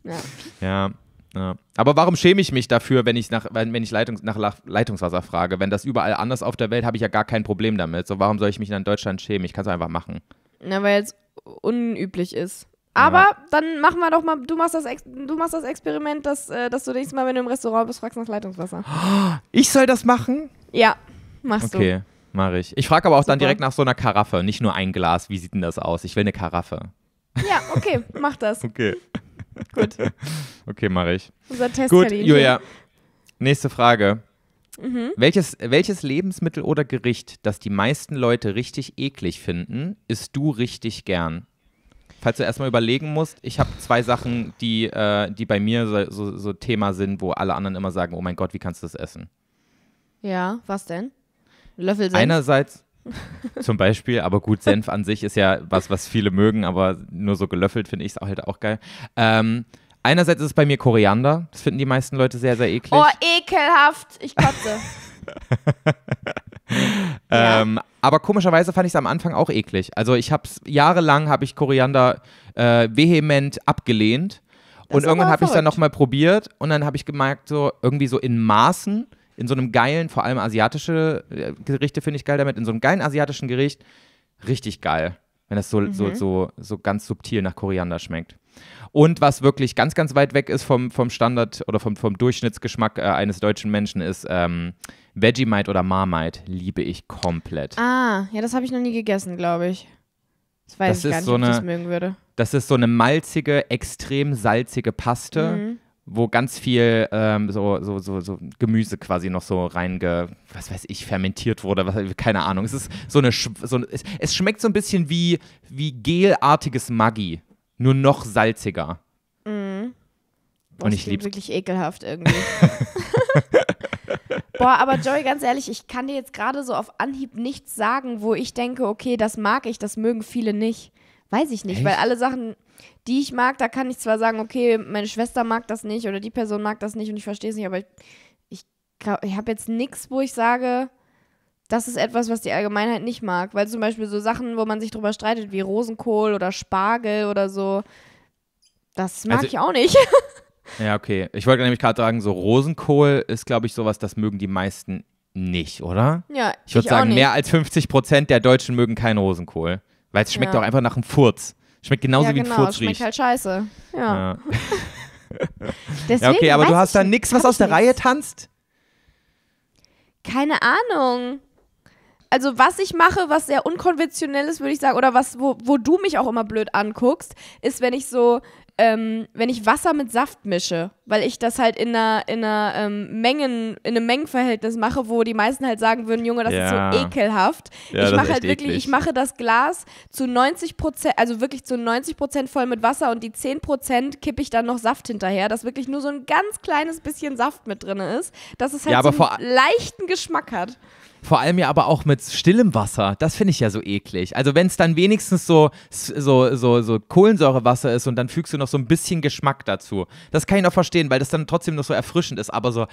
ja. ja. Ja. Aber warum schäme ich mich dafür, wenn ich nach, wenn ich Leitungs, nach Leitungswasser frage? Wenn das überall anders auf der Welt, habe ich ja gar kein Problem damit. So, warum soll ich mich dann in Deutschland schämen? Ich kann es einfach machen. Na, weil es unüblich ist. Aber ja. dann machen wir doch mal, du machst das, du machst das Experiment, dass, äh, dass du nächstes Mal, wenn du im Restaurant bist, fragst nach Leitungswasser. Ich soll das machen? Ja, machst okay, du. Okay, mache ich. Ich frage aber auch Super. dann direkt nach so einer Karaffe, nicht nur ein Glas. Wie sieht denn das aus? Ich will eine Karaffe. Ja, okay, mach das. Okay. Gut. Okay, mache ich. Unser Test Gut, Julia. Nächste Frage. Mhm. Welches, welches Lebensmittel oder Gericht, das die meisten Leute richtig eklig finden, isst du richtig gern? Falls du erstmal überlegen musst, ich habe zwei Sachen, die, äh, die bei mir so, so, so, Thema sind, wo alle anderen immer sagen, oh mein Gott, wie kannst du das essen? Ja, was denn? Löffel Einerseits, zum Beispiel, aber gut, Senf an sich ist ja was, was viele mögen, aber nur so gelöffelt finde ich es halt auch geil. Ähm, einerseits ist es bei mir Koriander, das finden die meisten Leute sehr, sehr eklig. Oh, ekelhaft, ich kotze. ähm, ja. Aber komischerweise fand ich es am Anfang auch eklig. Also ich habe es jahrelang habe ich Koriander äh, vehement abgelehnt. Das und irgendwann habe ich es dann nochmal probiert und dann habe ich gemerkt, so irgendwie so in Maßen in so einem geilen, vor allem asiatische äh, Gerichte finde ich geil damit, in so einem geilen asiatischen Gericht richtig geil, wenn das so, mhm. so, so, so ganz subtil nach Koriander schmeckt. Und was wirklich ganz, ganz weit weg ist vom, vom Standard oder vom, vom Durchschnittsgeschmack äh, eines deutschen Menschen ist ähm, Vegemite oder Marmite. Liebe ich komplett. Ah, ja, das habe ich noch nie gegessen, glaube ich. Das weiß das ich gar nicht, so ob ich das mögen würde. Das ist so eine malzige, extrem salzige Paste. Mhm wo ganz viel ähm, so, so, so, so, Gemüse quasi noch so reinge, was weiß ich, fermentiert wurde, was, keine Ahnung. Es ist so eine, so eine, es, es, schmeckt so ein bisschen wie, wie gelartiges Maggi, nur noch salziger. Mm. Boah, Und ich liebe wirklich ekelhaft irgendwie. Boah, aber Joey, ganz ehrlich, ich kann dir jetzt gerade so auf Anhieb nichts sagen, wo ich denke, okay, das mag ich, das mögen viele nicht. Weiß ich nicht, Echt? weil alle Sachen, die ich mag, da kann ich zwar sagen, okay, meine Schwester mag das nicht oder die Person mag das nicht und ich verstehe es nicht, aber ich, ich, ich habe jetzt nichts, wo ich sage, das ist etwas, was die Allgemeinheit nicht mag. Weil zum Beispiel so Sachen, wo man sich drüber streitet, wie Rosenkohl oder Spargel oder so, das mag also, ich auch nicht. ja, okay. Ich wollte nämlich gerade sagen, so Rosenkohl ist, glaube ich, sowas, das mögen die meisten nicht, oder? Ja, ich würde sagen, mehr als 50 Prozent der Deutschen mögen keinen Rosenkohl. Weil es schmeckt ja. auch einfach nach einem Furz. Schmeckt genauso ja, genau, wie ein genau, Furz schmeckt halt scheiße. Ja. ja. Deswegen, ja okay, aber du hast da nichts, was aus der nix. Reihe tanzt? Keine Ahnung. Also, was ich mache, was sehr unkonventionell ist, würde ich sagen, oder was, wo, wo du mich auch immer blöd anguckst, ist, wenn ich so ähm, wenn ich Wasser mit Saft mische, weil ich das halt in einer, in einer ähm, Mengen, in einem Mengenverhältnis mache, wo die meisten halt sagen würden, Junge, das ja. ist so ekelhaft. Ja, ich mache halt wirklich, eklig. ich mache das Glas zu 90 Prozent, also wirklich zu 90 Prozent voll mit Wasser und die 10 Prozent kippe ich dann noch Saft hinterher, dass wirklich nur so ein ganz kleines bisschen Saft mit drin ist, dass es halt ja, so einen leichten Geschmack hat. Vor allem ja aber auch mit stillem Wasser. Das finde ich ja so eklig. Also wenn es dann wenigstens so, so, so, so Kohlensäurewasser ist und dann fügst du noch so ein bisschen Geschmack dazu. Das kann ich noch verstehen, weil das dann trotzdem noch so erfrischend ist. Aber so,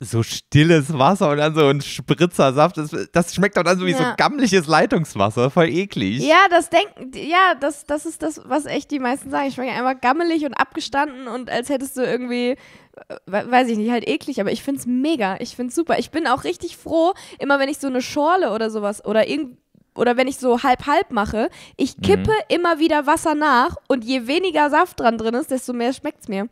so stilles Wasser und dann so ein Spritzersaft, das, das schmeckt doch dann so wie ja. so gammliches Leitungswasser. Voll eklig. Ja, das denken, ja, das, das ist das, was echt die meisten sagen. Ich schmecke einfach gammelig und abgestanden und als hättest du irgendwie weiß ich nicht, halt eklig, aber ich find's mega. Ich find's super. Ich bin auch richtig froh, immer wenn ich so eine Schorle oder sowas oder irgend oder wenn ich so halb-halb mache, ich mhm. kippe mhm. immer wieder Wasser nach und je weniger Saft dran drin ist, desto mehr schmeckt's mir.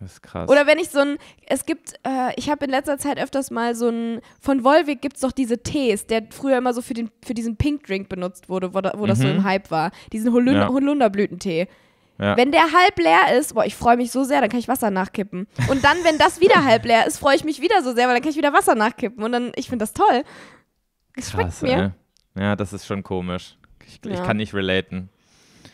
Das ist krass. Oder wenn ich so ein, es gibt, äh, ich habe in letzter Zeit öfters mal so ein, von Volvic gibt es doch diese Tees, der früher immer so für, den, für diesen Pink Drink benutzt wurde, wo, da, wo mhm. das so mhm. im Hype war. Diesen Holund ja. Holunderblütentee. Ja. Wenn der halb leer ist, boah, ich freue mich so sehr, dann kann ich Wasser nachkippen. Und dann, wenn das wieder halb leer ist, freue ich mich wieder so sehr, weil dann kann ich wieder Wasser nachkippen. Und dann, ich finde das toll. Das schmeckt mir. Ey. Ja, das ist schon komisch. Ich, ja. ich kann nicht relaten.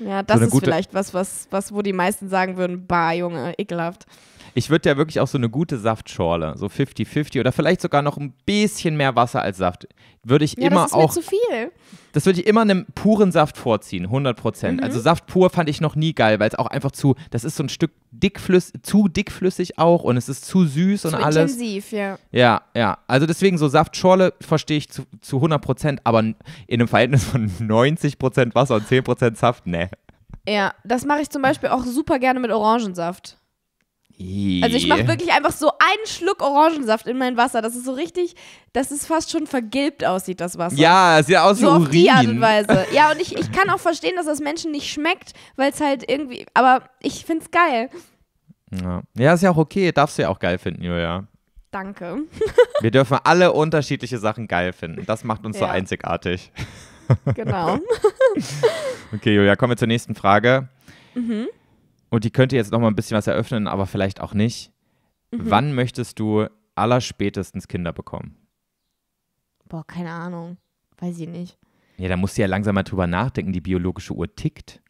Ja, das so ist vielleicht was, was, was, wo die meisten sagen würden, bah, Junge, ekelhaft. Ich würde ja wirklich auch so eine gute Saftschorle, so 50-50 oder vielleicht sogar noch ein bisschen mehr Wasser als Saft, würde ich ja, immer das ist auch. Mir zu viel. Das würde ich immer einem puren Saft vorziehen, 100 Prozent. Mhm. Also Saft pur fand ich noch nie geil, weil es auch einfach zu, das ist so ein Stück dickflüss, zu dickflüssig auch und es ist zu süß zu und alles. intensiv, ja. Ja, ja. Also deswegen so Saftschorle verstehe ich zu, zu 100 Prozent, aber in einem Verhältnis von 90 Prozent Wasser und 10 Prozent Saft, ne. Ja, das mache ich zum Beispiel auch super gerne mit Orangensaft. Also ich mache wirklich einfach so einen Schluck Orangensaft in mein Wasser. Das ist so richtig, dass es fast schon vergilbt aussieht, das Wasser. Ja, es sieht aus wie so Urin. auf die Art und Weise. Ja, und ich, ich kann auch verstehen, dass das Menschen nicht schmeckt, weil es halt irgendwie, aber ich finde es geil. Ja. ja, ist ja auch okay. Darfst du ja auch geil finden, Julia. Danke. Wir dürfen alle unterschiedliche Sachen geil finden. Das macht uns ja. so einzigartig. Genau. okay, Julia, kommen wir zur nächsten Frage. Mhm und die könnte jetzt noch mal ein bisschen was eröffnen, aber vielleicht auch nicht. Mhm. Wann möchtest du allerspätestens Kinder bekommen? Boah, keine Ahnung. Weiß ich nicht. Ja, da musst du ja langsam mal drüber nachdenken. Die biologische Uhr tickt.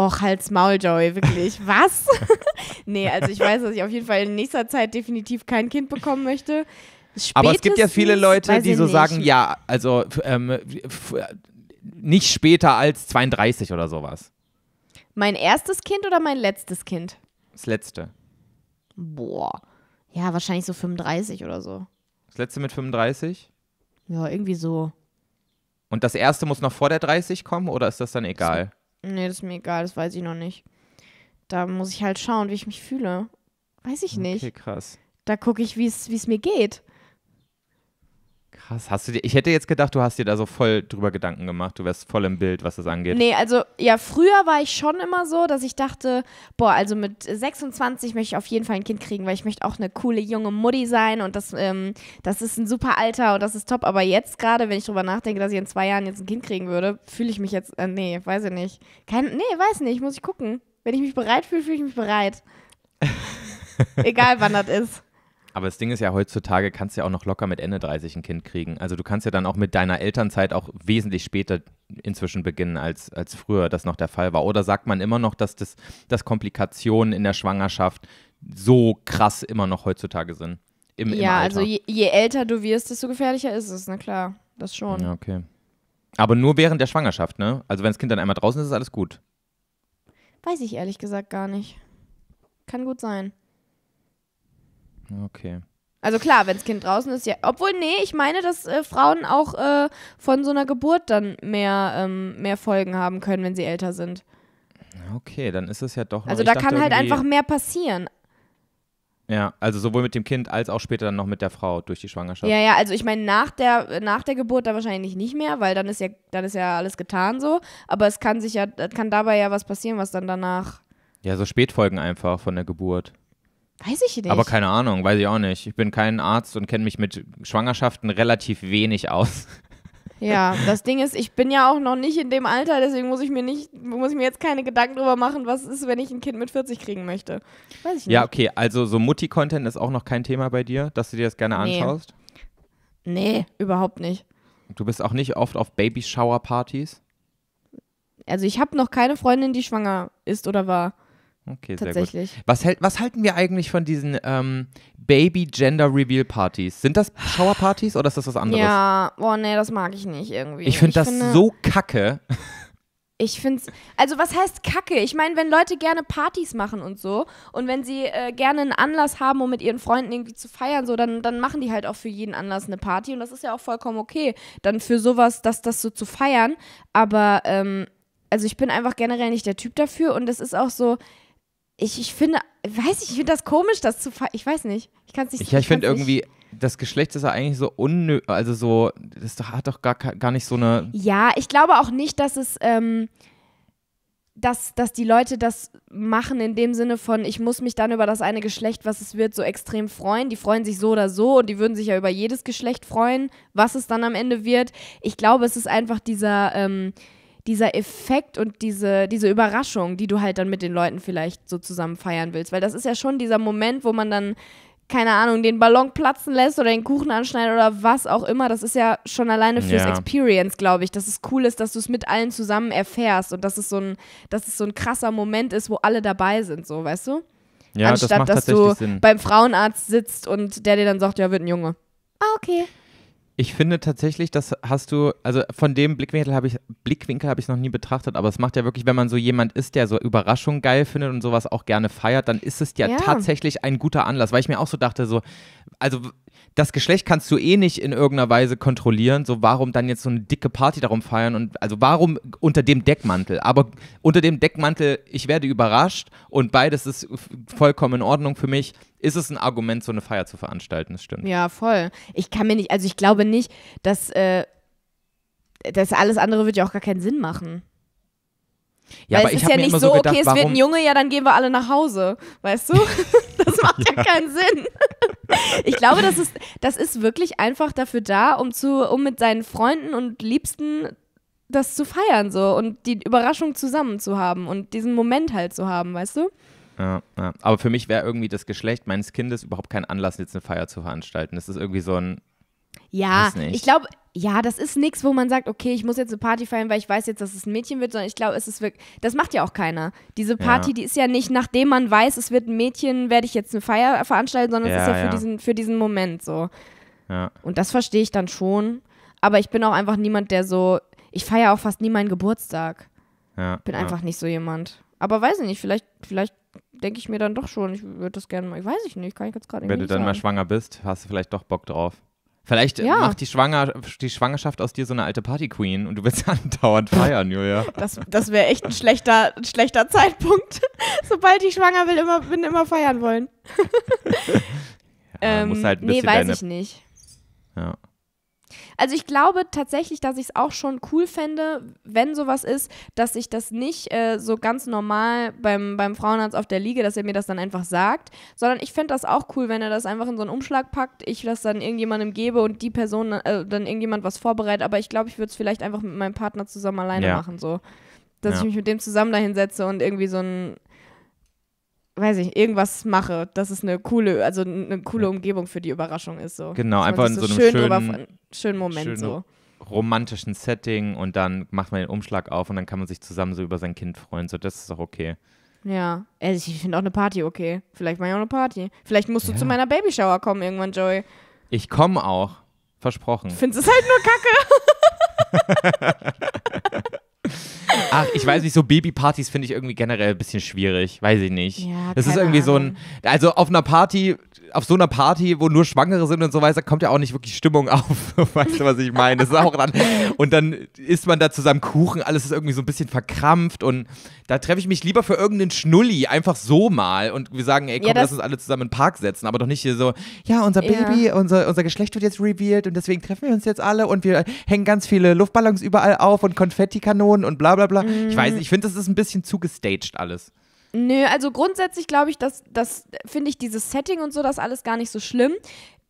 Och, halt's Maul, Joey, wirklich. Was? nee, also ich weiß, dass ich auf jeden Fall in nächster Zeit definitiv kein Kind bekommen möchte. Spätestens, Aber es gibt ja viele Leute, die so nicht. sagen, ja, also ähm, nicht später als 32 oder sowas. Mein erstes Kind oder mein letztes Kind? Das letzte. Boah. Ja, wahrscheinlich so 35 oder so. Das letzte mit 35? Ja, irgendwie so. Und das erste muss noch vor der 30 kommen oder ist das dann egal? Das, nee, das ist mir egal, das weiß ich noch nicht. Da muss ich halt schauen, wie ich mich fühle. Weiß ich okay, nicht. Okay, krass. Da gucke ich, wie es mir geht. Krass. Hast du dir, ich hätte jetzt gedacht, du hast dir da so voll drüber Gedanken gemacht. Du wärst voll im Bild, was das angeht. Nee, also ja, früher war ich schon immer so, dass ich dachte, boah, also mit 26 möchte ich auf jeden Fall ein Kind kriegen, weil ich möchte auch eine coole junge Mutti sein und das, ähm, das ist ein super Alter und das ist top. Aber jetzt gerade, wenn ich drüber nachdenke, dass ich in zwei Jahren jetzt ein Kind kriegen würde, fühle ich mich jetzt, äh, nee, weiß ich nicht. Kein, nee, weiß nicht, muss ich gucken. Wenn ich mich bereit fühle, fühle ich mich bereit. Egal wann das ist. Aber das Ding ist ja, heutzutage kannst du ja auch noch locker mit Ende 30 ein Kind kriegen. Also du kannst ja dann auch mit deiner Elternzeit auch wesentlich später inzwischen beginnen, als, als früher das noch der Fall war. Oder sagt man immer noch, dass, das, dass Komplikationen in der Schwangerschaft so krass immer noch heutzutage sind? Im, ja, im also je, je, älter du wirst, desto gefährlicher ist es, na klar, das schon. Ja, okay. Aber nur während der Schwangerschaft, ne? Also wenn das Kind dann einmal draußen ist, ist alles gut. Weiß ich ehrlich gesagt gar nicht. Kann gut sein. Okay. Also klar, wenn das Kind draußen ist, ja. Obwohl, nee, ich meine, dass äh, Frauen auch äh, von so einer Geburt dann mehr, ähm, mehr Folgen haben können, wenn sie älter sind. Okay, dann ist es ja doch. Noch, also da kann halt einfach mehr passieren. Ja, also sowohl mit dem Kind als auch später dann noch mit der Frau durch die Schwangerschaft. Ja, ja, also ich meine, nach der, nach der Geburt da wahrscheinlich nicht mehr, weil dann ist ja, dann ist ja alles getan so. Aber es kann sich ja, kann dabei ja was passieren, was dann danach. Ja, so Spätfolgen einfach von der Geburt. Weiß ich nicht. Aber keine Ahnung, weiß ich auch nicht. Ich bin kein Arzt und kenne mich mit Schwangerschaften relativ wenig aus. Ja, das Ding ist, ich bin ja auch noch nicht in dem Alter, deswegen muss ich mir nicht, muss ich mir jetzt keine Gedanken drüber machen, was ist, wenn ich ein Kind mit 40 kriegen möchte. Weiß ich nicht. Ja, okay, also so Mutti-Content ist auch noch kein Thema bei dir, dass du dir das gerne nee. anschaust? Nee, überhaupt nicht. Du bist auch nicht oft auf Babyshower-Partys? Also ich habe noch keine Freundin, die schwanger ist oder war. Okay, sehr gut. Was, hält, was halten wir eigentlich von diesen ähm, Baby-Gender-Reveal-Partys? Sind das Shower-Partys oder ist das was anderes? Ja, boah, nee, das mag ich nicht irgendwie. Ich, find ich das finde das so kacke. Ich finde es, also was heißt Kacke? Ich meine, wenn Leute gerne Partys machen und so und wenn sie äh, gerne einen Anlass haben, um mit ihren Freunden irgendwie zu feiern, so, dann, dann machen die halt auch für jeden Anlass eine Party und das ist ja auch vollkommen okay, dann für sowas, dass das so zu feiern. Aber, ähm, also ich bin einfach generell nicht der Typ dafür und es ist auch so, ich, ich finde, weiß ich, ich finde das komisch, das zu ich weiß nicht, ich kann es nicht. Ja, ich, finde irgendwie das Geschlecht ist ja eigentlich so unnötig. also so, das hat doch gar, gar nicht so eine. Ja, ich glaube auch nicht, dass es, ähm, dass, dass die Leute das machen in dem Sinne von, ich muss mich dann über das eine Geschlecht, was es wird, so extrem freuen. Die freuen sich so oder so und die würden sich ja über jedes Geschlecht freuen, was es dann am Ende wird. Ich glaube, es ist einfach dieser, ähm, dieser Effekt und diese, diese Überraschung, die du halt dann mit den Leuten vielleicht so zusammen feiern willst. Weil das ist ja schon dieser Moment, wo man dann, keine Ahnung, den Ballon platzen lässt oder den Kuchen anschneidet oder was auch immer. Das ist ja schon alleine fürs ja. Experience, glaube ich, dass es cool ist, dass du es mit allen zusammen erfährst und dass es so ein, dass es so ein krasser Moment ist, wo alle dabei sind, so, weißt du? Ja, Anstatt, das dass du Sinn. beim Frauenarzt sitzt und der dir dann sagt, ja, wird ein Junge. Ah, okay. Ich finde tatsächlich, das hast du, also von dem Blickwinkel habe ich, Blickwinkel habe ich noch nie betrachtet, aber es macht ja wirklich, wenn man so jemand ist, der so Überraschungen geil findet und sowas auch gerne feiert, dann ist es ja, ja. tatsächlich ein guter Anlass, weil ich mir auch so dachte, so, also das Geschlecht kannst du eh nicht in irgendeiner Weise kontrollieren. So, warum dann jetzt so eine dicke Party darum feiern? Und also warum unter dem Deckmantel? Aber unter dem Deckmantel, ich werde überrascht und beides ist vollkommen in Ordnung für mich. Ist es ein Argument, so eine Feier zu veranstalten? Das stimmt. Ja, voll. Ich kann mir nicht, also ich glaube nicht, dass äh, das alles andere wird ja auch gar keinen Sinn machen. Ja, Weil aber es ist ja nicht so, gedacht, okay, es wird ein Junge, ja, dann gehen wir alle nach Hause. Weißt du? Das macht ja. ja, keinen Sinn. Ich glaube, das ist, das ist wirklich einfach dafür da, um, zu, um mit seinen Freunden und Liebsten das zu feiern so und die Überraschung zusammen zu haben und diesen Moment halt zu haben, weißt du? Ja, ja. Aber für mich wäre irgendwie das Geschlecht meines Kindes überhaupt kein Anlass, jetzt eine Feier zu veranstalten. Das ist irgendwie so ein, ja, ich glaube, ja, das ist nichts, wo man sagt, okay, ich muss jetzt eine Party feiern, weil ich weiß jetzt, dass es ein Mädchen wird, sondern ich glaube, es ist wirklich, das macht ja auch keiner. Diese Party, ja. die ist ja nicht, nachdem man weiß, es wird ein Mädchen, werde ich jetzt eine Feier veranstalten, sondern ja, es ist ja, ja, Für, diesen, für diesen Moment so. Ja. Und das verstehe ich dann schon. Aber ich bin auch einfach niemand, der so, ich feiere auch fast nie meinen Geburtstag. Ja. bin einfach nicht so jemand. Aber weiß ich nicht, vielleicht, vielleicht denke ich mir dann doch schon, ich würde das gerne mal, ich weiß ich nicht, kann ich jetzt gerade nicht Wenn du dann sagen. mal schwanger bist, hast du vielleicht doch Bock drauf. Vielleicht ja. macht die, Schwanger die Schwangerschaft aus dir so eine alte Party-Queen und du willst andauernd feiern, Julia. Das, das wäre echt ein schlechter, ein schlechter Zeitpunkt. Sobald ich schwanger will, immer, bin, immer feiern wollen. ja, ähm, halt nee, weiß ich nicht. Ja. Also ich glaube tatsächlich, dass ich es auch schon cool fände, wenn sowas ist, dass ich das nicht äh, so ganz normal beim, beim Frauenarzt auf der Liege, dass er mir das dann einfach sagt, sondern ich fände das auch cool, wenn er das einfach in so einen Umschlag packt, ich das dann irgendjemandem gebe und die Person äh, dann irgendjemand was vorbereitet, aber ich glaube, ich würde es vielleicht einfach mit meinem Partner zusammen alleine ja. machen, so. Dass ja. ich mich mit dem zusammen dahin setze und irgendwie so ein weiß ich, irgendwas mache, dass es eine coole, also eine coole Umgebung für die Überraschung ist. So. Genau, einfach in so, so einem schön schönen, schönen Moment schönen, so. Romantischen Setting und dann macht man den Umschlag auf und dann kann man sich zusammen so über sein Kind freuen. So, das ist auch okay. Ja, also ich finde auch eine Party okay. Vielleicht mache ich auch eine Party. Vielleicht musst du ja. zu meiner Babyshower kommen irgendwann, Joey. Ich komme auch. Versprochen. Du findest es halt nur Kacke. Ach, ich weiß nicht, so Babypartys finde ich irgendwie generell ein bisschen schwierig. Weiß ich nicht. Ja, das ist irgendwie Ahnung. so ein. Also auf einer Party auf so einer Party, wo nur Schwangere sind und so weiter, kommt ja auch nicht wirklich Stimmung auf. weißt du, was ich meine? Das ist auch dann. Und dann isst man da zusammen Kuchen, alles ist irgendwie so ein bisschen verkrampft und da treffe ich mich lieber für irgendeinen Schnulli einfach so mal und wir sagen, ey, komm, ja, lass uns alle zusammen in den Park setzen, aber doch nicht hier so, ja, unser Baby, ja. Unser, unser Geschlecht wird jetzt revealed und deswegen treffen wir uns jetzt alle und wir hängen ganz viele Luftballons überall auf und Konfettikanonen und bla bla bla. Mhm. Ich weiß, ich finde, das ist ein bisschen zu gestaged alles. Nö, also grundsätzlich glaube ich, dass das finde ich dieses Setting und so das alles gar nicht so schlimm.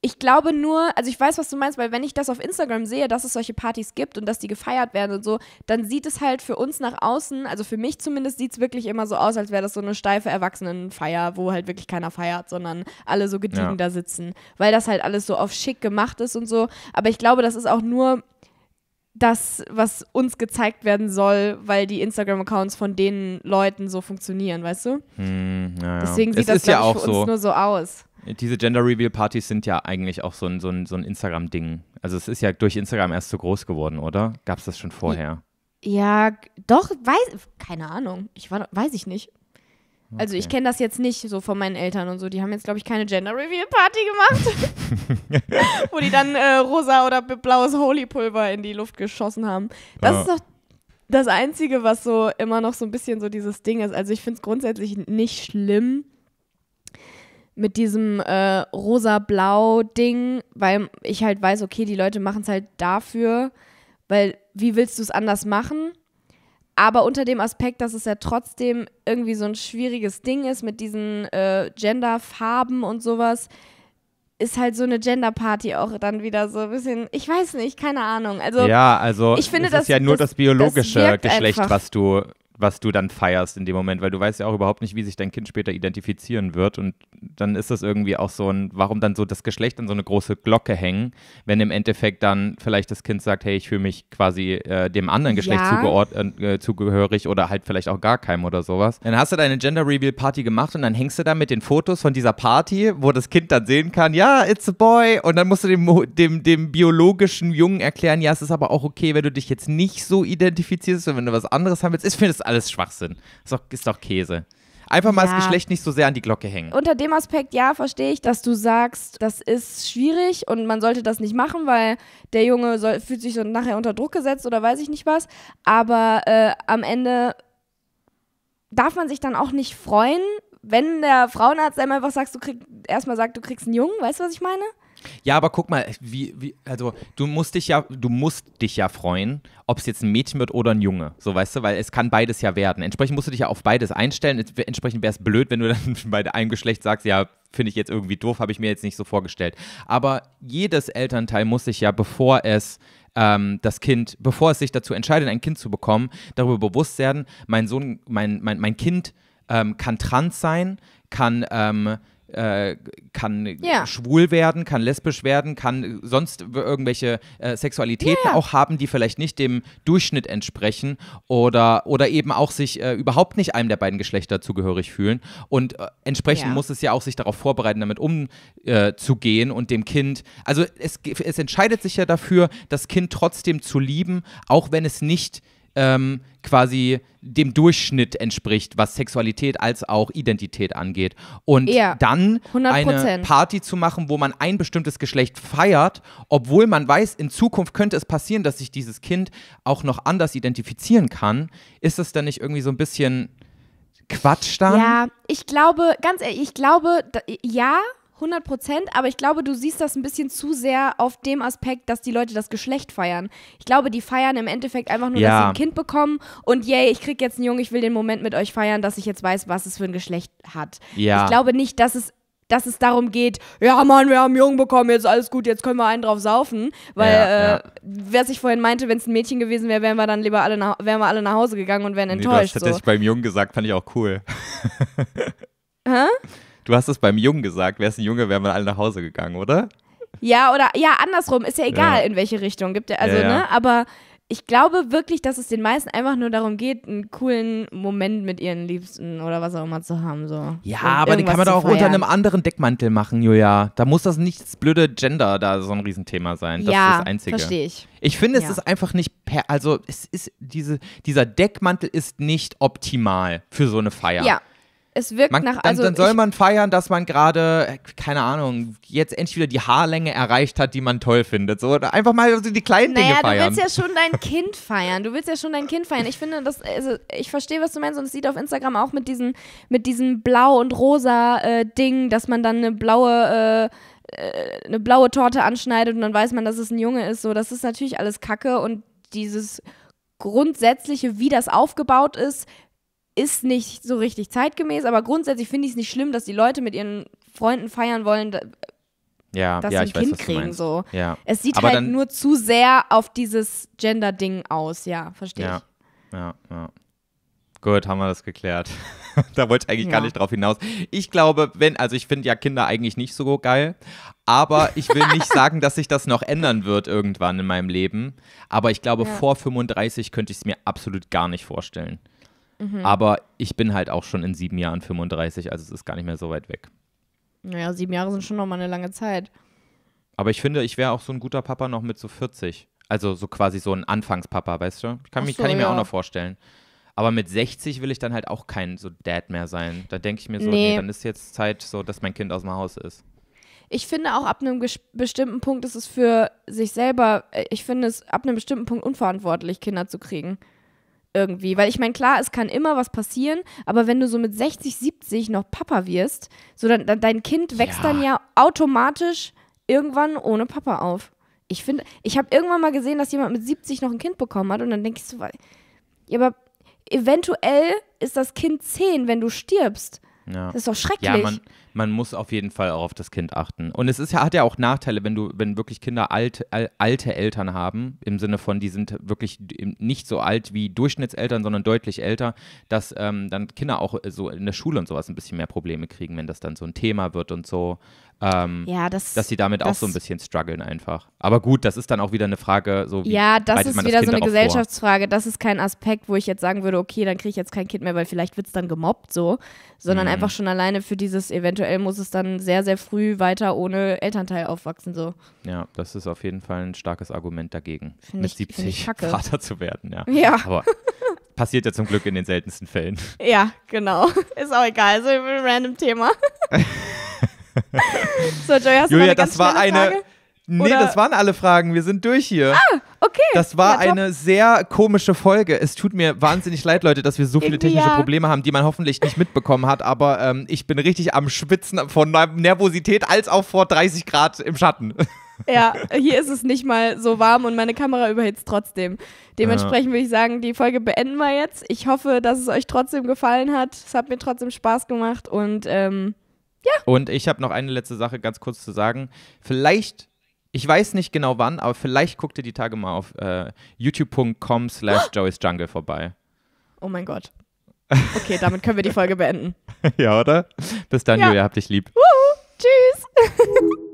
Ich glaube nur, also ich weiß, was du meinst, weil wenn ich das auf Instagram sehe, dass es solche Partys gibt und dass die gefeiert werden und so, dann sieht es halt für uns nach außen, also für mich zumindest, sieht es wirklich immer so aus, als wäre das so eine steife Erwachsenenfeier, wo halt wirklich keiner feiert, sondern alle so gediegen ja. da sitzen, weil das halt alles so auf schick gemacht ist und so. Aber ich glaube, das ist auch nur das, was uns gezeigt werden soll, weil die Instagram-Accounts von den Leuten so funktionieren, weißt du? Hm, ja, ja. Deswegen sieht es das, ja auch für so. uns nur so aus. Diese Gender-Reveal-Partys sind ja eigentlich auch so ein, so ein, so ein Instagram-Ding. Also es ist ja durch Instagram erst so groß geworden, oder? Gab es das schon vorher? Ja, doch, weiß, keine Ahnung. Ich war, weiß ich nicht. Okay. Also ich kenne das jetzt nicht so von meinen Eltern und so. Die haben jetzt, glaube ich, keine Gender Reveal Party gemacht, wo die dann äh, rosa oder blaues Holy Pulver in die Luft geschossen haben. Das oh. ist doch das Einzige, was so immer noch so ein bisschen so dieses Ding ist. Also ich finde es grundsätzlich nicht schlimm mit diesem äh, rosa-blau-Ding, weil ich halt weiß, okay, die Leute machen es halt dafür, weil wie willst du es anders machen? aber unter dem Aspekt, dass es ja trotzdem irgendwie so ein schwieriges Ding ist mit diesen äh, Genderfarben und sowas, ist halt so eine Genderparty auch dann wieder so ein bisschen, ich weiß nicht, keine Ahnung. Also, ja, also ich finde, das ist ja nur das, das biologische das Geschlecht, einfach. was du was du dann feierst in dem Moment, weil du weißt ja auch überhaupt nicht, wie sich dein Kind später identifizieren wird. Und dann ist das irgendwie auch so ein, warum dann so das Geschlecht an so eine große Glocke hängen, wenn im Endeffekt dann vielleicht das Kind sagt, hey, ich fühle mich quasi äh, dem anderen Geschlecht ja. äh, zugehörig oder halt vielleicht auch gar keinem oder sowas. Dann hast du deine Gender Reveal Party gemacht und dann hängst du da mit den Fotos von dieser Party, wo das Kind dann sehen kann, ja, it's a boy. Und dann musst du dem, dem, dem biologischen Jungen erklären, ja, es ist aber auch okay, wenn du dich jetzt nicht so identifizierst und wenn du was anderes haben willst. Ich finde das alles Schwachsinn. Ist doch, ist doch Käse. Einfach mal ja. das Geschlecht nicht so sehr an die Glocke hängen. Unter dem Aspekt, ja, verstehe ich, dass du sagst, das ist schwierig und man sollte das nicht machen, weil der Junge soll, fühlt sich so nachher unter Druck gesetzt oder weiß ich nicht was. Aber äh, am Ende darf man sich dann auch nicht freuen, wenn der Frauenarzt einem einfach sagt, du krieg, erstmal sagt, du kriegst einen Jungen, weißt du, was ich meine? Ja, aber guck mal, wie, wie, also du musst dich ja, du musst dich ja freuen, ob es jetzt ein Mädchen wird oder ein Junge. So weißt du, weil es kann beides ja werden. Entsprechend musst du dich ja auf beides einstellen. Entsprechend wäre es blöd, wenn du dann bei einem Geschlecht sagst, ja, finde ich jetzt irgendwie doof, habe ich mir jetzt nicht so vorgestellt. Aber jedes Elternteil muss sich ja, bevor es ähm, das Kind, bevor es sich dazu entscheidet, ein Kind zu bekommen, darüber bewusst werden, mein Sohn, mein, mein, mein Kind ähm, kann trans sein, kann ähm, äh, kann yeah. schwul werden, kann lesbisch werden, kann sonst irgendwelche äh, Sexualitäten yeah. auch haben, die vielleicht nicht dem Durchschnitt entsprechen oder, oder eben auch sich äh, überhaupt nicht einem der beiden Geschlechter zugehörig fühlen. Und äh, entsprechend yeah. muss es ja auch sich darauf vorbereiten, damit umzugehen äh, und dem Kind, also es, es entscheidet sich ja dafür, das Kind trotzdem zu lieben, auch wenn es nicht ähm, quasi dem Durchschnitt entspricht, was Sexualität als auch Identität angeht. Und ja, dann 100%. eine Party zu machen, wo man ein bestimmtes Geschlecht feiert, obwohl man weiß, in Zukunft könnte es passieren, dass sich dieses Kind auch noch anders identifizieren kann, ist das dann nicht irgendwie so ein bisschen Quatsch dann? Ja, ich glaube, ganz ehrlich, ich glaube, ja, 100 Prozent, aber ich glaube, du siehst das ein bisschen zu sehr auf dem Aspekt, dass die Leute das Geschlecht feiern. Ich glaube, die feiern im Endeffekt einfach nur, ja. dass sie ein Kind bekommen und yay, ich krieg jetzt einen Jungen, ich will den Moment mit euch feiern, dass ich jetzt weiß, was es für ein Geschlecht hat. Ja. Ich glaube nicht, dass es dass es darum geht, ja Mann, wir haben einen Jungen bekommen, jetzt alles gut, jetzt können wir einen drauf saufen. Weil, ja, äh, wer sich vorhin meinte, wenn es ein Mädchen gewesen wäre, wären wir dann lieber alle nach, wären wir alle nach Hause gegangen und wären enttäuscht. Nee, du hast tatsächlich so. beim Jungen gesagt, fand ich auch cool. Hä? Du hast es beim Jungen gesagt. Wäre es ein Junge, wären wir alle nach Hause gegangen, oder? Ja, oder ja, andersrum. Ist ja egal, ja. in welche Richtung. Gibt ja, also, ja, ne? Aber ich glaube wirklich, dass es den meisten einfach nur darum geht, einen coolen Moment mit ihren Liebsten oder was auch immer zu haben. So. Ja, Und aber den kann man doch auch unter einem anderen Deckmantel machen, Julia. Da muss das nicht das blöde Gender da so ein Riesenthema sein. Das ja, ist das Einzige. Verstehe ich. Ich finde, es ja. ist einfach nicht per, also es ist diese, dieser Deckmantel ist nicht optimal für so eine Feier. Ja. Es wirkt man, nach. Also dann, dann soll man feiern, dass man gerade, keine Ahnung, jetzt endlich wieder die Haarlänge erreicht hat, die man toll findet. So einfach mal also die kleinen naja, Dinge feiern. Du willst ja schon dein Kind feiern. Du willst ja schon dein Kind feiern. Ich finde, das, also ich verstehe, was du meinst, und es sieht auf Instagram auch mit diesem, mit diesem Blau und Rosa äh, Ding, dass man dann eine blaue äh, äh, eine blaue Torte anschneidet und dann weiß man, dass es ein Junge ist. So, das ist natürlich alles Kacke und dieses grundsätzliche, wie das aufgebaut ist, ist nicht so richtig zeitgemäß, aber grundsätzlich finde ich es nicht schlimm, dass die Leute mit ihren Freunden feiern wollen, ja, dass ja, sie ein Kind weiß, kriegen. So. Ja. Es sieht aber halt nur zu sehr auf dieses Gender-Ding aus, ja, verstehe ja. ich. Ja, ja. Gut, haben wir das geklärt. da wollte ich eigentlich ja. gar nicht drauf hinaus. Ich glaube, wenn, also ich finde ja Kinder eigentlich nicht so geil, aber ich will nicht sagen, dass sich das noch ändern wird irgendwann in meinem Leben. Aber ich glaube, ja. vor 35 könnte ich es mir absolut gar nicht vorstellen. Mhm. Aber ich bin halt auch schon in sieben Jahren 35, also es ist gar nicht mehr so weit weg. Naja, sieben Jahre sind schon nochmal eine lange Zeit. Aber ich finde, ich wäre auch so ein guter Papa noch mit so 40. Also so quasi so ein Anfangspapa, weißt du? kann, mich, so, kann ich mir ja. auch noch vorstellen. Aber mit 60 will ich dann halt auch kein so Dad mehr sein. Da denke ich mir so, nee. nee. dann ist jetzt Zeit so, dass mein Kind aus dem Haus ist. Ich finde auch ab einem bestimmten Punkt ist es für sich selber, äh, ich finde es ab einem bestimmten Punkt unverantwortlich, Kinder zu kriegen irgendwie. Weil ich meine, klar, es kann immer was passieren, aber wenn du so mit 60, 70 noch Papa wirst, so dann, dann dein Kind wächst ja. dann ja automatisch irgendwann ohne Papa auf. Ich finde, ich habe irgendwann mal gesehen, dass jemand mit 70 noch ein Kind bekommen hat und dann denke ich so, weil, ja, aber eventuell ist das Kind 10, wenn du stirbst. Ja. Das ist doch schrecklich. Ja, man, man muss auf jeden Fall auch auf das Kind achten. Und es ist ja, hat ja auch Nachteile, wenn du, wenn wirklich Kinder alte, alte Eltern haben, im Sinne von, die sind wirklich nicht so alt wie Durchschnittseltern, sondern deutlich älter, dass ähm, dann Kinder auch so in der Schule und sowas ein bisschen mehr Probleme kriegen, wenn das dann so ein Thema wird und so. Ähm, ja, das, dass sie damit das, auch so ein bisschen strugglen einfach. Aber gut, das ist dann auch wieder eine Frage, so wie Ja, das ist wieder das so eine Gesellschaftsfrage. Vor? Das ist kein Aspekt, wo ich jetzt sagen würde, okay, dann kriege ich jetzt kein Kind mehr, weil vielleicht wird es dann gemobbt so, sondern mhm. einfach schon alleine für dieses, eventuell muss es dann sehr, sehr früh weiter ohne Elternteil aufwachsen so. Ja, das ist auf jeden Fall ein starkes Argument dagegen, find mit ich, 70 Vater zu werden, ja. Ja. Aber passiert ja zum Glück in den seltensten Fällen. Ja, genau. Ist auch egal, so ein random Thema. so, Joy, hast du Julia, das war eine. Frage? Nee, Oder? das waren alle Fragen. Wir sind durch hier. Ah, okay. Das war ja, eine sehr komische Folge. Es tut mir wahnsinnig leid, Leute, dass wir so viele technische ja. Probleme haben, die man hoffentlich nicht mitbekommen hat. Aber ähm, ich bin richtig am Schwitzen von Nervosität als auch vor 30 Grad im Schatten. Ja, hier ist es nicht mal so warm und meine Kamera überhitzt trotzdem. Dementsprechend würde ich sagen, die Folge beenden wir jetzt. Ich hoffe, dass es euch trotzdem gefallen hat. Es hat mir trotzdem Spaß gemacht und ähm, ja. Und ich habe noch eine letzte Sache ganz kurz zu sagen. Vielleicht, ich weiß nicht genau wann, aber vielleicht guckt ihr die Tage mal auf äh, youtube.com slash oh! Joey's Jungle vorbei. Oh mein Gott. Okay, damit können wir die Folge beenden. ja, oder? Bis dann, ja. Julia, hab dich lieb. Wuhu, tschüss.